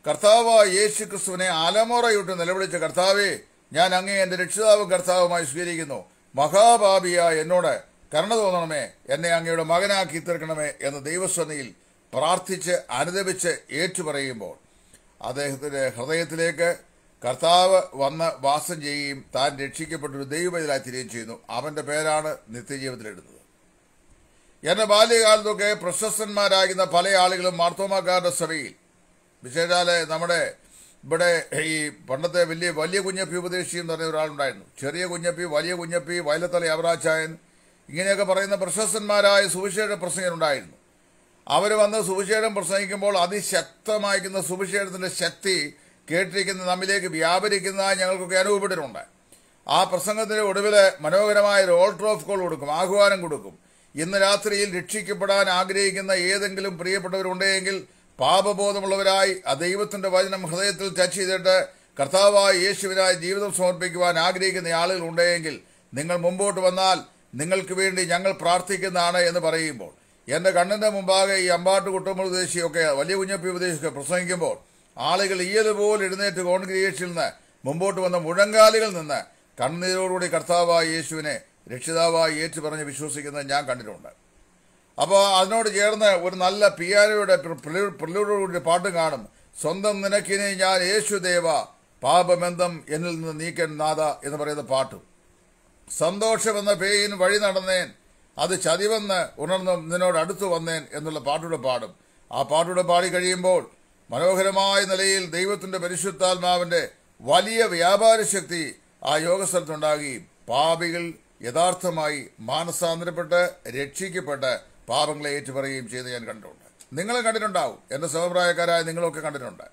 കർത്താവ് യേശു ക്രിസ്തുവിനെ അലമുറയിട്ട് നിലവിളിച്ച കർത്താവേ ഞാൻ അങ്ങേ എന്റെ രക്ഷിതാവും കർത്താവുമായി സ്വീകരിക്കുന്നു മഹാഭാപിയായ എന്നോട് കരുണ തോന്നണമേ എന്നെ അങ്ങയുടെ മകനാക്കി തീർക്കണമേ എന്ന് ദൈവസ്വനയിൽ പ്രാർത്ഥിച്ച് അനുദപിച്ച് ഏറ്റുപറയുമ്പോൾ അദ്ദേഹത്തിന്റെ ഹൃദയത്തിലേക്ക് കർത്താവ് വന്ന് വാസം ചെയ്യുകയും താൻ രക്ഷിക്കപ്പെട്ടൊരു ദൈവബദലായി തിരികെയും ചെയ്യുന്നു അവന്റെ പേരാണ് നിത്യജീവിതത്തിലെടുത്തത് എന്റെ ബാല്യകാലത്തൊക്കെ പ്രശസ്തന്മാരാകുന്ന പല ആളുകളും മാർത്തോമാക്കാരുടെ സഭയിൽ വിശേഷാല നമ്മുടെ ഇവിടെ ഈ പണ്ടത്തെ വലിയ വലിയ കുഞ്ഞപ്പി ഉപദേശി എന്ന് പറഞ്ഞ ഒരാളുണ്ടായിരുന്നു ചെറിയ കുഞ്ഞപ്പി വലിയ കുഞ്ഞപ്പി വയലത്തല യാവറാച്ചായൻ ഇങ്ങനെയൊക്കെ പറയുന്ന പ്രശസ്തന്മാരായ സുവിശേഷ പ്രസംഗനുണ്ടായിരുന്നു അവർ വന്ന് സുവിശേഷം പ്രസംഗിക്കുമ്പോൾ അതിശക്തമായിരിക്കുന്ന സുവിശേഷത്തിൻ്റെ ശക്തി കേട്ടിരിക്കുന്ന നമ്മിലേക്ക് വ്യാപരിക്കുന്നതായി ഞങ്ങൾക്കൊക്കെ അനുഭവപ്പെട്ടിട്ടുണ്ട് ആ പ്രസംഗത്തിന്റെ ഒടുവിൽ മനോഹരമായ ഒരു ഓൾട്ടർ ഓഫ് കോൾ കൊടുക്കും ആഹ്വാനം കൊടുക്കും ഇന്ന് രാത്രിയിൽ രക്ഷിക്കപ്പെടാൻ ആഗ്രഹിക്കുന്ന ഏതെങ്കിലും പ്രിയപ്പെട്ടവരുണ്ടെങ്കിൽ പാപബോധമുള്ളവരായി ആ ദൈവത്തിൻ്റെ വചനം ഹൃദയത്തിൽ ടച്ച് ചെയ്തിട്ട് കർത്താവായ യേശുവിനായി ജീവിതം സമർപ്പിക്കുവാൻ ആഗ്രഹിക്കുന്ന ആളുകൾ ഉണ്ടെങ്കിൽ നിങ്ങൾ മുമ്പോട്ട് വന്നാൽ നിങ്ങൾക്ക് വേണ്ടി ഞങ്ങൾ പ്രാർത്ഥിക്കുന്നതാണ് എന്ന് പറയുമ്പോൾ എൻ്റെ കണ്ണിൻ്റെ മുമ്പാകെ ഈ അമ്പാട്ട് കുട്ടമ്പൾ ഉപദേശിയൊക്കെ വലിയ കുഞ്ഞപ്പി ഉപദേശിയൊക്കെ പ്രസംഗിക്കുമ്പോൾ ആളുകൾ ഈയതുപോലെ എഴുന്നേറ്റ് കോൺഗ്രേഷനിൽ നിന്ന് മുമ്പോട്ട് വന്ന മുഴങ്കാലുകൾ നിന്ന് കണ്ണുനീരോടുകൂടി കർത്താവായ യേശുവിനെ രക്ഷിതാവായി ഏറ്റു പറഞ്ഞ് വിശ്വസിക്കുന്നത് ഞാൻ കണ്ടിട്ടുണ്ട് അപ്പോൾ അതിനോട് ചേർന്ന് ഒരു നല്ല പിയാനോയുടെ പ്രിയുടെ പാട്ട് കാണും സ്വന്തം നിനക്കിനെ ഞാൻ യേശുദേവ പാപമെന്തം എന്നിൽ നിന്ന് നീക്കൻ നാഥ എന്ന് പറയുന്ന പാട്ടും സന്തോഷം എന്ന പേയിൻ വഴി നടന്നേൻ അത് ചതിവെന്ന് ഉണർന്നും നിന്നോട് അടുത്തു വന്നേൻ എന്നുള്ള പാട്ടൂടെ പാടും ആ പാട്ടൂടെ പാടി കഴിയുമ്പോൾ മനോഹരമായ നിലയിൽ ദൈവത്തിന്റെ പരിശുദ്ധാത്മാവിന്റെ വലിയ വ്യാപാര ശക്തി ആ യോഗസ്ഥലത്തുണ്ടാകുകയും പാപികൾ യഥാർത്ഥമായി മാനസാന്തരപ്പെട്ട് രക്ഷിക്കപ്പെട്ട് പാപങ്ങളെ ഏറ്റുപറയുകയും ചെയ്ത് ഞാൻ കണ്ടിട്ടുണ്ട് നിങ്ങൾ കണ്ടിട്ടുണ്ടാവും എൻ്റെ സമപ്രായക്കാരായ നിങ്ങളൊക്കെ കണ്ടിട്ടുണ്ട്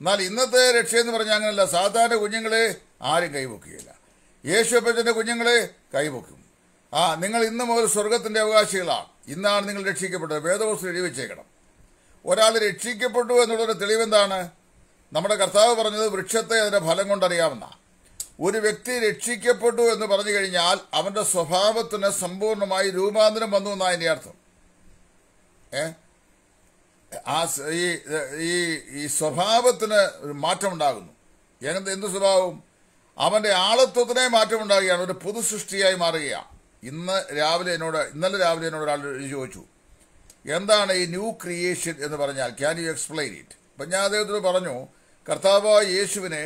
എന്നാൽ ഇന്നത്തെ രക്ഷയെന്ന് പറഞ്ഞാൽ അങ്ങനെയല്ല സാധാരണ കുഞ്ഞുങ്ങളെ ആരും യേശു യേശുപ്പച്ചൻ്റെ കുഞ്ഞുങ്ങളെ കൈവക്കും ആ നിങ്ങൾ ഇന്ന് മുതൽ സ്വർഗത്തിൻ്റെ അവകാശികളാണ് ഇന്നാണ് നിങ്ങൾ രക്ഷിക്കപ്പെട്ടത് വേദവസ്തു എഴുതി വെച്ചേക്കണം ഒരാൾ രക്ഷിക്കപ്പെട്ടു എന്നുള്ളൊരു തെളിവെന്താണ് നമ്മുടെ കർത്താവ് പറഞ്ഞത് വൃക്ഷത്തെ അതിൻ്റെ ഫലം കൊണ്ടറിയാമെന്നാണ് ഒരു വ്യക്തി രക്ഷിക്കപ്പെട്ടു എന്ന് പറഞ്ഞു കഴിഞ്ഞാൽ അവന്റെ സ്വഭാവത്തിന് സമ്പൂർണ്ണമായി രൂപാന്തരം വന്നു എന്നാണ് അതിൻ്റെ അർത്ഥം ഏ ആ ഈ ഈ സ്വഭാവത്തിന് മാറ്റമുണ്ടാകുന്നു എന്ത് എന്ത് സ്വഭാവം അവന്റെ ആളത്വത്തിനെ മാറ്റമുണ്ടാകുകയാണ് ഒരു പുതു സൃഷ്ടിയായി മാറുകയാണ് ഇന്ന് രാവിലെ എന്നോട് ഇന്നലെ രാവിലെ എന്നോട് ഒരാൾ ചോദിച്ചു എന്താണ് ഈ ന്യൂ ക്രിയേഷൻ എന്ന് പറഞ്ഞാൽ ക്യാൻ യു എക്സ്പ്ലെയിൻ ഇറ്റ് അപ്പം ഞാൻ അദ്ദേഹത്തോട് പറഞ്ഞു കർത്താവ് യേശുവിനെ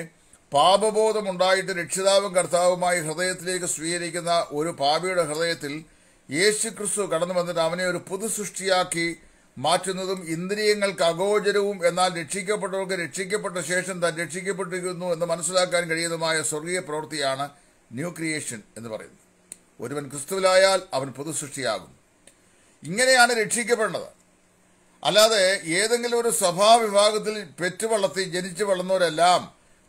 പാപബോധമുണ്ടായിട്ട് രക്ഷിതാവും കർത്താവുമായി ഹൃദയത്തിലേക്ക് സ്വീകരിക്കുന്ന ഒരു പാപിയുടെ ഹൃദയത്തിൽ യേശുക്രിസ്തു കടന്നു വന്നിട്ട് അവനെ ഒരു പുതു സൃഷ്ടിയാക്കി മാറ്റുന്നതും ഇന്ദ്രിയങ്ങൾക്ക് അഗോചരവും എന്നാൽ രക്ഷിക്കപ്പെട്ടവർക്ക് രക്ഷിക്കപ്പെട്ട ശേഷം താൻ രക്ഷിക്കപ്പെട്ടിരിക്കുന്നു എന്ന് മനസ്സിലാക്കാൻ കഴിയുന്നതുമായ സ്വർഗീയ പ്രവൃത്തിയാണ് ന്യൂ ക്രിയേഷൻ എന്ന് പറയുന്നത് ഒരുവൻ ക്രിസ്തുവിലായാൽ അവൻ പുതു സൃഷ്ടിയാകും ഇങ്ങനെയാണ് രക്ഷിക്കപ്പെടുന്നത് അല്ലാതെ ഏതെങ്കിലും ഒരു സഭാവിഭാഗത്തിൽ പെറ്റുവളർത്തി ജനിച്ചു വളർന്നവരെല്ലാം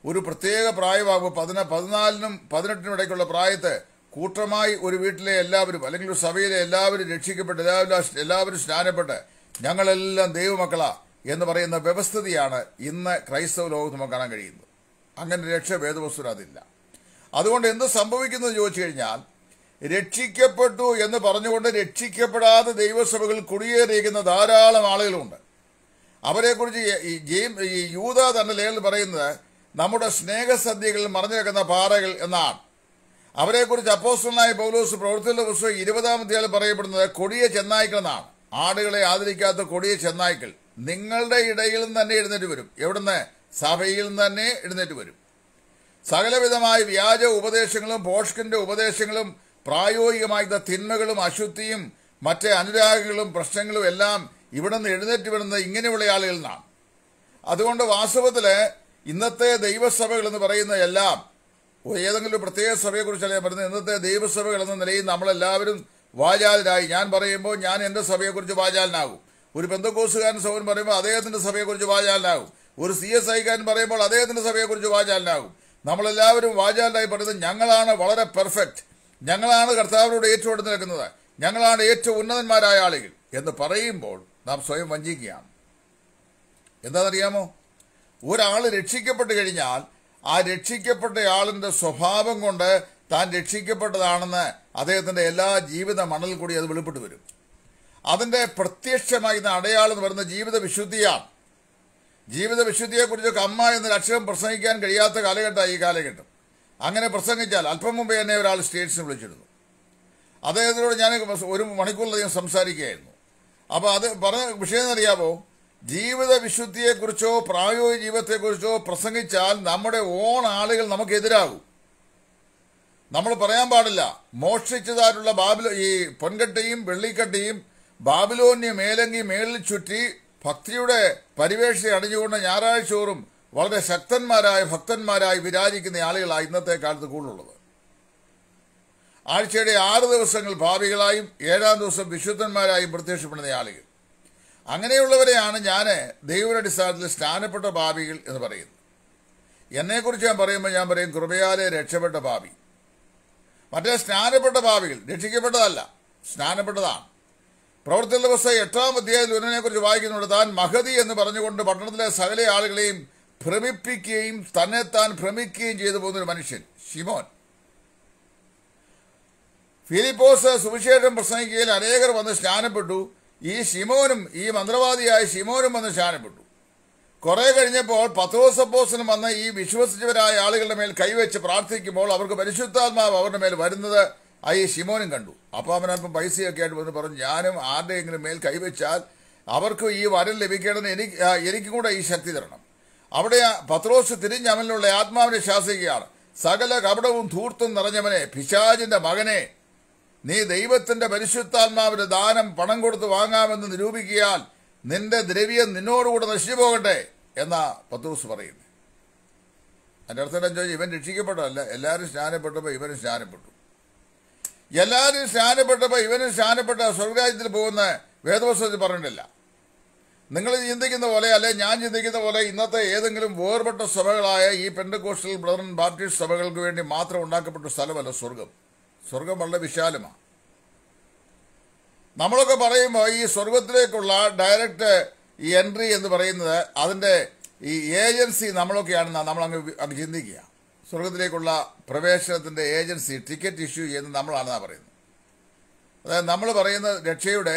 ഒരു പ്രത്യേക പ്രായമാകുമ്പോൾ പതിന പതിനാലിനും പതിനെട്ടിനും ഇടയ്ക്കുള്ള പ്രായത്തെ കൂട്ടമായി ഒരു വീട്ടിലെ എല്ലാവരും അല്ലെങ്കിൽ ഒരു സഭയിലെ എല്ലാവരും രക്ഷിക്കപ്പെട്ട് എല്ലാവരും എല്ലാവരും സ്നാനപ്പെട്ട് ഞങ്ങളെല്ലാം ദൈവമക്കളാ എന്ന് പറയുന്ന വ്യവസ്ഥിതിയാണ് ഇന്ന് ക്രൈസ്തവ ലോകത്ത് നമുക്ക് കാണാൻ കഴിയുന്നത് അങ്ങനെ രക്ഷ അതില്ല അതുകൊണ്ട് എന്ത് സംഭവിക്കുന്നു എന്ന് ചോദിച്ചു കഴിഞ്ഞാൽ രക്ഷിക്കപ്പെട്ടു എന്ന് പറഞ്ഞുകൊണ്ട് രക്ഷിക്കപ്പെടാതെ ദൈവസഭകളിൽ കുടിയേറിയിരിക്കുന്ന ധാരാളം ആളുകളുണ്ട് അവരെക്കുറിച്ച് ഈ ജെയിം യൂത തന്നെ ലേഖനിൽ പറയുന്നത് നമ്മുടെ സ്നേഹസദ്യകളിൽ മറഞ്ഞുവെക്കുന്ന വെക്കുന്ന പാറകൾ എന്നാണ് അവരെക്കുറിച്ച് അപ്പോസ്റ്റലായ പൗലോസ് പ്രവർത്തിക്കുന്ന പുസ്തകം ഇരുപതാം അധ്യായം പറയപ്പെടുന്നത് കൊടിയ ചെന്നായ്ക്കൾ എന്നാണ് ആടുകളെ ആദരിക്കാത്ത കൊടിയ ചെന്നായ്ക്കൾ നിങ്ങളുടെ ഇടയിൽ നിന്ന് തന്നെ എഴുന്നേറ്റ് വരും എവിടുന്ന് സഭയിൽ നിന്ന് തന്നെ എഴുന്നേറ്റ് വരും സകലവിധമായ വ്യാജ ഉപദേശങ്ങളും പോഷ്കിന്റെ ഉപദേശങ്ങളും പ്രായോഗികമായ തിന്മകളും അശുദ്ധിയും മറ്റേ അനുരാഗികളും പ്രശ്നങ്ങളും എല്ലാം ഇവിടുന്ന് എഴുന്നേറ്റ് വരുന്നത് ഇങ്ങനെയുള്ള ആളുകളിൽ നിന്നാണ് അതുകൊണ്ട് വാസ്തവത്തിൽ ഇന്നത്തെ ദൈവസഭകൾ എന്ന് പറയുന്ന എല്ലാം ഏതെങ്കിലും പ്രത്യേക സഭയെക്കുറിച്ചല്ല ഞാൻ പറയുന്നത് ഇന്നത്തെ ദൈവസഭകൾ എന്ന നിലയിൽ നമ്മളെല്ലാവരും വാചാലരായി ഞാൻ പറയുമ്പോൾ ഞാൻ എൻ്റെ സഭയെക്കുറിച്ച് വാചാലനാകും ഒരു ബന്ധക്കോസുകാരൻ സൗകര്യം പറയുമ്പോൾ അദ്ദേഹത്തിൻ്റെ സഭയെക്കുറിച്ച് വാചാലനാകും ഒരു സി എസ് ഐക്കാരൻ പറയുമ്പോൾ അദ്ദേഹത്തിൻ്റെ സഭയെക്കുറിച്ച് വാചാലനാകും നമ്മളെല്ലാവരും വാചാലായി പറയുന്നത് ഞങ്ങളാണ് വളരെ പെർഫെക്റ്റ് ഞങ്ങളാണ് കർത്താവിനോട് ഏറ്റവും നിൽക്കുന്നത് ഞങ്ങളാണ് ഏറ്റവും ഉന്നതന്മാരായ ആളുകൾ എന്ന് പറയുമ്പോൾ നാം സ്വയം വഞ്ചിക്കുകയാണ് എന്താണെന്നറിയാമോ ഒരാൾ രക്ഷിക്കപ്പെട്ട് കഴിഞ്ഞാൽ ആ രക്ഷിക്കപ്പെട്ടയാളിൻ്റെ സ്വഭാവം കൊണ്ട് താൻ രക്ഷിക്കപ്പെട്ടതാണെന്ന് അദ്ദേഹത്തിൻ്റെ എല്ലാ ജീവിത മണൽ കൂടി അത് വെളിപ്പെട്ട് വരും അതിൻ്റെ പ്രത്യക്ഷമായിരുന്ന അടയാളം എന്ന് പറയുന്ന ജീവിത വിശുദ്ധിയാണ് ജീവിത വിശുദ്ധിയെക്കുറിച്ചൊക്കെ അമ്മ എന്ന ലക്ഷ്യം പ്രസംഗിക്കാൻ കഴിയാത്ത കാലഘട്ടമാണ് ഈ കാലഘട്ടം അങ്ങനെ പ്രസംഗിച്ചാൽ അല്പം മുമ്പേ തന്നെ ഒരാൾ സ്റ്റേറ്റ്സിന് വിളിച്ചിരുന്നു അദ്ദേഹത്തിനോട് ഞാൻ ഒരു മണിക്കൂറിലധികം സംസാരിക്കുകയായിരുന്നു അപ്പോൾ അത് പറഞ്ഞ വിഷയം എന്നറിയാമോ ജീവിത വിശുദ്ധിയെക്കുറിച്ചോ പ്രായോഗിക ജീവിതത്തെക്കുറിച്ചോ പ്രസംഗിച്ചാൽ നമ്മുടെ ഓൺ ആളുകൾ നമുക്കെതിരാകും നമ്മൾ പറയാൻ പാടില്ല മോഷ്ടിച്ചതായിട്ടുള്ള ബാബിലോ ഈ പൊൻകട്ടയും വെള്ളിക്കട്ടയും ബാബിലോന്യ മേലങ്കി മേളിൽ ചുറ്റി ഭക്തിയുടെ പരിവേഷ അണിഞ്ഞുകൊണ്ട് ഞായറാഴ്ച ഓറും വളരെ ശക്തന്മാരായ ഭക്തന്മാരായി വിരാജിക്കുന്ന ആളുകളായി ഇന്നത്തെ കാലത്ത് കൂടുതലുള്ളത് ആഴ്ചയുടെ ആറ് ദിവസങ്ങൾ ഭാവികളായും ഏഴാം ദിവസം വിശുദ്ധന്മാരായും പ്രത്യക്ഷപ്പെടുന്ന ആളുകൾ അങ്ങനെയുള്ളവരെയാണ് ഞാൻ ദൈവടിസ്ഥാനത്തിൽ സ്നാനപ്പെട്ട ഭാവികൾ എന്ന് പറയുന്നത് എന്നെക്കുറിച്ച് ഞാൻ പറയുമ്പോൾ ഞാൻ പറയും കൃപയാലെ രക്ഷപ്പെട്ട ഭാവി മറ്റേ സ്നാനപ്പെട്ട ഭാവികൾ രക്ഷിക്കപ്പെട്ടതല്ല സ്നാനപ്പെട്ടതാണ് പ്രവർത്തികളുടെ ദിവസം എട്ടാം അധ്യായത്തിൽ ഒരുവനെക്കുറിച്ച് വായിക്കുന്നുണ്ട് താൻ മഹതി എന്ന് പറഞ്ഞുകൊണ്ട് പട്ടണത്തിലെ സകല ആളുകളെയും ഭ്രമിപ്പിക്കുകയും തന്നെ താൻ ഭ്രമിക്കുകയും ചെയ്തു പോകുന്നൊരു മനുഷ്യൻ ഷിമോൻ ഫിലിപ്പോസ് സുവിശേഷം പ്രസംഗിക്കുകയിൽ അനേകർ വന്ന് സ്നാനപ്പെട്ടു ഈ ശിമോനും ഈ മന്ത്രവാദിയായ ശിമോനും വന്ന് ശാനപ്പെട്ടു കുറെ കഴിഞ്ഞപ്പോൾ പത്രോസപ്പോസനും വന്ന് ഈ വിശ്വസിച്ചവരായ ആളുകളുടെ മേൽ കൈവച്ച് പ്രാർത്ഥിക്കുമ്പോൾ അവർക്ക് പരിശുദ്ധാത്മാവ് അവരുടെ മേൽ വരുന്നത് ആ ഈ ശിമോനും കണ്ടു അപ്പോൾ അവനല്പം പൈസയൊക്കെ ആയിട്ട് വന്ന് പറഞ്ഞു ഞാനും ആരുടെയെങ്കിലും മേൽ കൈവച്ചാൽ അവർക്ക് ഈ വരം ലഭിക്കേണ്ടതിന് എനിക്ക് എനിക്കും കൂടെ ഈ ശക്തി തരണം അവിടെ പത്രോസ് അവനിലുള്ള ആത്മാവിനെ ശാസിക്കുകയാണ് സകല കപടവും ധൂർത്തും നിറഞ്ഞവനെ പിശാജിന്റെ മകനെ നീ ദൈവത്തിന്റെ പരിശുദ്ധാത്മാവിന്റെ ദാനം പണം കൊടുത്ത് വാങ്ങാമെന്ന് നിരൂപിക്കിയാൽ നിന്റെ ദ്രവ്യം നിന്നോടുകൂടെ നശിച്ചു പോകട്ടെ എന്നാ പത്രോസ് പറയുന്നു എന്റെ അർത്ഥം എന്താ ചോദിച്ചാൽ ഇവൻ അല്ല എല്ലാവരും സ്നാനപ്പെട്ടപ്പോൾ ഇവനും സ്നാനപ്പെട്ടു എല്ലാവരും സ്നാനപ്പെട്ടപ്പോൾ ഇവനും സ്നാനപ്പെട്ട സ്വർഗരാജ്യത്തിൽ പോകുന്ന വേദവസ്വത്തിൽ പറഞ്ഞിട്ടില്ല നിങ്ങൾ ചിന്തിക്കുന്ന പോലെ അല്ലെ ഞാൻ ചിന്തിക്കുന്ന പോലെ ഇന്നത്തെ ഏതെങ്കിലും വേർപെട്ട സഭകളായ ഈ കോസ്റ്റൽ ബ്രദർ ബാപ്റ്റിസ്റ്റ് സഭകൾക്ക് വേണ്ടി മാത്രം ഉണ്ടാക്കപ്പെട്ട സ്ഥലമല്ല സ്വർഗം സ്വർഗം വളരെ വിശാലമാണ് നമ്മളൊക്കെ പറയുമ്പോൾ ഈ സ്വർഗത്തിലേക്കുള്ള ഡയറക്റ്റ് ഈ എൻട്രി എന്ന് പറയുന്നത് അതിൻ്റെ ഈ ഏജൻസി നമ്മളൊക്കെയാണെന്ന് നമ്മൾ അങ്ങ് ചിന്തിക്കുക സ്വർഗത്തിലേക്കുള്ള പ്രവേശനത്തിൻ്റെ ഏജൻസി ടിക്കറ്റ് ഇഷ്യൂ ചെയ്യുന്ന നമ്മളാണെന്നാണ് പറയുന്നത് അതായത് നമ്മൾ പറയുന്ന രക്ഷയുടെ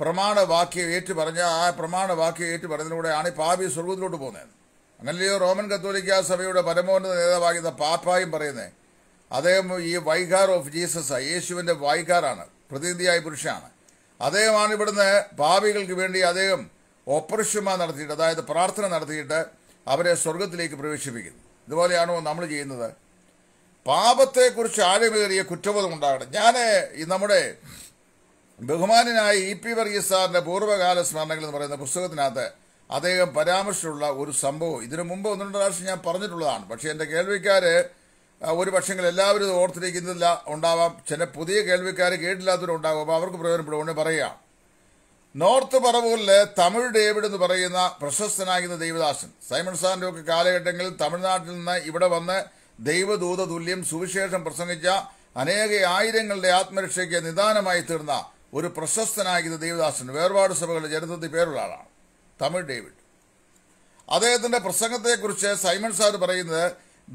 പ്രമാണവാക്യം പറഞ്ഞ ആ പ്രമാണവാക്യം ഏറ്റുപറഞ്ഞതിലൂടെയാണ് ഈ പാപി സ്വർഗത്തിലോട്ട് പോകുന്നത് അങ്ങനെയോ റോമൻ കത്തോലിക്ക സഭയുടെ പരമോന്നത നേതാവാകുന്ന പാപ്പായും പറയുന്നത് അദ്ദേഹം ഈ വൈകാർ ഓഫ് ജീസസ് യേശുവിൻ്റെ വൈകാറാണ് പ്രതിനിധിയായ പുരുഷനാണ് അദ്ദേഹമാണ് ഇവിടുന്ന് പാപികൾക്ക് വേണ്ടി അദ്ദേഹം ഓപ്പറേഷന്മാർ നടത്തിയിട്ട് അതായത് പ്രാർത്ഥന നടത്തിയിട്ട് അവരെ സ്വർഗത്തിലേക്ക് പ്രവേശിപ്പിക്കുന്നു ഇതുപോലെയാണോ നമ്മൾ ചെയ്യുന്നത് പാപത്തെക്കുറിച്ച് ആഴമേറിയ കുറ്റബോധം ഉണ്ടാകണം ഞാൻ നമ്മുടെ ബഹുമാനായ ഇ പി വർഗീസ് സാറിൻ്റെ പൂർവ്വകാല സ്മരണകൾ എന്ന് പറയുന്ന പുസ്തകത്തിനകത്ത് അദ്ദേഹം പരാമർശമുള്ള ഒരു സംഭവം ഇതിനു മുമ്പ് ഒന്ന് രണ്ട് പ്രാവശ്യം ഞാൻ പറഞ്ഞിട്ടുള്ളതാണ് പക്ഷേ എൻ്റെ കേൾവിക്കാർ ഒരു പക്ഷെങ്കിൽ എല്ലാവരും ഇത് ഓർത്തിരിക്കുന്നില്ല ഉണ്ടാവാം ചില പുതിയ കേൾവിക്കാർ കേട്ടില്ലാത്തവരുണ്ടാകും അപ്പോൾ അവർക്ക് പ്രയോജനപ്പെടും ഒന്ന് പറയാം നോർത്ത് പറവൂരിലെ തമിഴ് ഡേവിഡ് എന്ന് പറയുന്ന പ്രശസ്തനായിരുന്ന ദൈവദാസൻ സൈമൺ സാറിൻ്റെ ഒക്കെ കാലഘട്ടങ്ങളിൽ തമിഴ്നാട്ടിൽ നിന്ന് ഇവിടെ വന്ന് ദൈവദൂത തുല്യം സുവിശേഷം പ്രസംഗിച്ച അനേക ആയിരങ്ങളുടെ ആത്മരക്ഷയ്ക്ക് നിദാനമായി തീർന്ന ഒരു പ്രശസ്തനായിരുന്ന ദേവദാസൻ വേർപാട് സഭകളുടെ ചരിത്രത്തിൽ പേരുള്ള ആളാണ് തമിഴ് ഡേവിഡ് അദ്ദേഹത്തിന്റെ പ്രസംഗത്തെക്കുറിച്ച് സൈമൺ സാർ പറയുന്നത്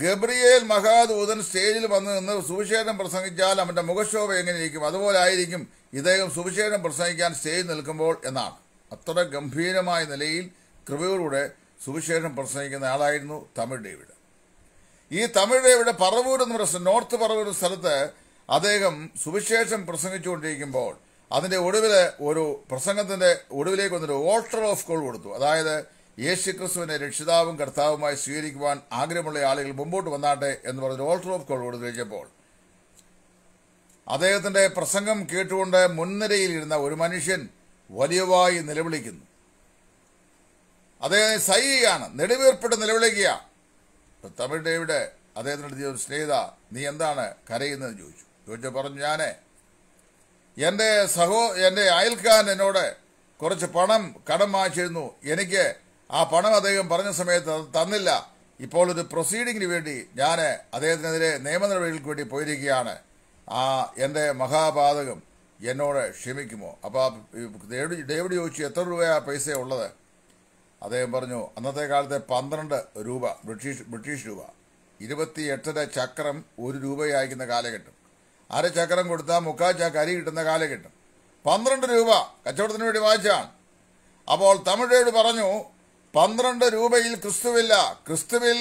ഗബ്രിയേൽ മഹാദൂതൻ സ്റ്റേജിൽ വന്നു നിന്ന് സുവിശേഷം പ്രസംഗിച്ചാൽ അവന്റെ മുഖശോഭ എങ്ങനെയിരിക്കും അതുപോലെ ആയിരിക്കും ഇദ്ദേഹം സുവിശേഷം പ്രസംഗിക്കാൻ സ്റ്റേജിൽ നിൽക്കുമ്പോൾ എന്നാണ് അത്ര ഗംഭീരമായ നിലയിൽ കൃപയോടുകൂടെ സുവിശേഷം പ്രസംഗിക്കുന്ന ആളായിരുന്നു തമിഴ് ഡേവിഡ് ഈ തമിഴ് ഡേവിഡ് പറവൂർ എന്ന് പറയുന്ന നോർത്ത് പറവൂർ സ്ഥലത്ത് അദ്ദേഹം സുവിശേഷം പ്രസംഗിച്ചുകൊണ്ടിരിക്കുമ്പോൾ അതിന്റെ ഒടുവിൽ ഒരു പ്രസംഗത്തിന്റെ ഒടുവിലേക്ക് വന്നൊരു വാട്ടർ ഓഫ് കോൾ കൊടുത്തു അതായത് യേശുക്രിസ്തുവിനെ രക്ഷിതാവും കർത്താവുമായി സ്വീകരിക്കുവാൻ ആഗ്രഹമുള്ള ആളുകൾ മുമ്പോട്ട് വന്നാട്ടെ എന്ന് പറഞ്ഞ് ഓൾട്ടർ ഓഫ് കോൾ കൊടുത്തിരിക്കുമ്പോൾ അദ്ദേഹത്തിന്റെ പ്രസംഗം കേട്ടുകൊണ്ട് മുൻനിരയിലിരുന്ന ഒരു മനുഷ്യൻ വലിയവായി നിലവിളിക്കുന്നു അദ്ദേഹം സൈ നെടുവേർപ്പെട്ട് നിലവിളിക്കുക തമിഴ് ഡേവിഡ് അദ്ദേഹത്തിൻ്റെ സ്നേഹിത നീ എന്താണ് കരയുന്നത് ചോദിച്ചു ചോദിച്ചു പറഞ്ഞു ഞാൻ എൻ്റെ സഹോ എൻ്റെ അയൽക്കാരൻ എന്നോട് കുറച്ച് പണം കടം വാങ്ങിച്ചിരുന്നു എനിക്ക് ആ പണം അദ്ദേഹം പറഞ്ഞ സമയത്ത് തന്നില്ല ഇപ്പോൾ ഒരു പ്രൊസീഡിങ്ങിന് വേണ്ടി ഞാൻ അദ്ദേഹത്തിനെതിരെ നിയമ നടപടികൾക്ക് വേണ്ടി പോയിരിക്കുകയാണ് ആ എൻ്റെ മഹാപാതകം എന്നോട് ക്ഷമിക്കുമോ അപ്പോൾ ഡേവിഡ് ചോദിച്ചു എത്ര രൂപയാണ് പൈസ ഉള്ളത് അദ്ദേഹം പറഞ്ഞു അന്നത്തെ കാലത്തെ പന്ത്രണ്ട് രൂപ ബ്രിട്ടീഷ് ബ്രിട്ടീഷ് രൂപ ഇരുപത്തി എട്ടര ചക്രം ഒരു രൂപയായിരിക്കുന്ന കാലഘട്ടം അര ചക്രം കൊടുത്താൽ മുക്കാൽ ചാക്ക് അരി കിട്ടുന്ന കാലഘട്ടം പന്ത്രണ്ട് രൂപ കച്ചവടത്തിന് വേണ്ടി വായിച്ചാണ് അപ്പോൾ തമിഴോട് പറഞ്ഞു പന്ത്രണ്ട് രൂപയിൽ ക്രിസ്തുവില്ല ക്രിസ്തുവിൽ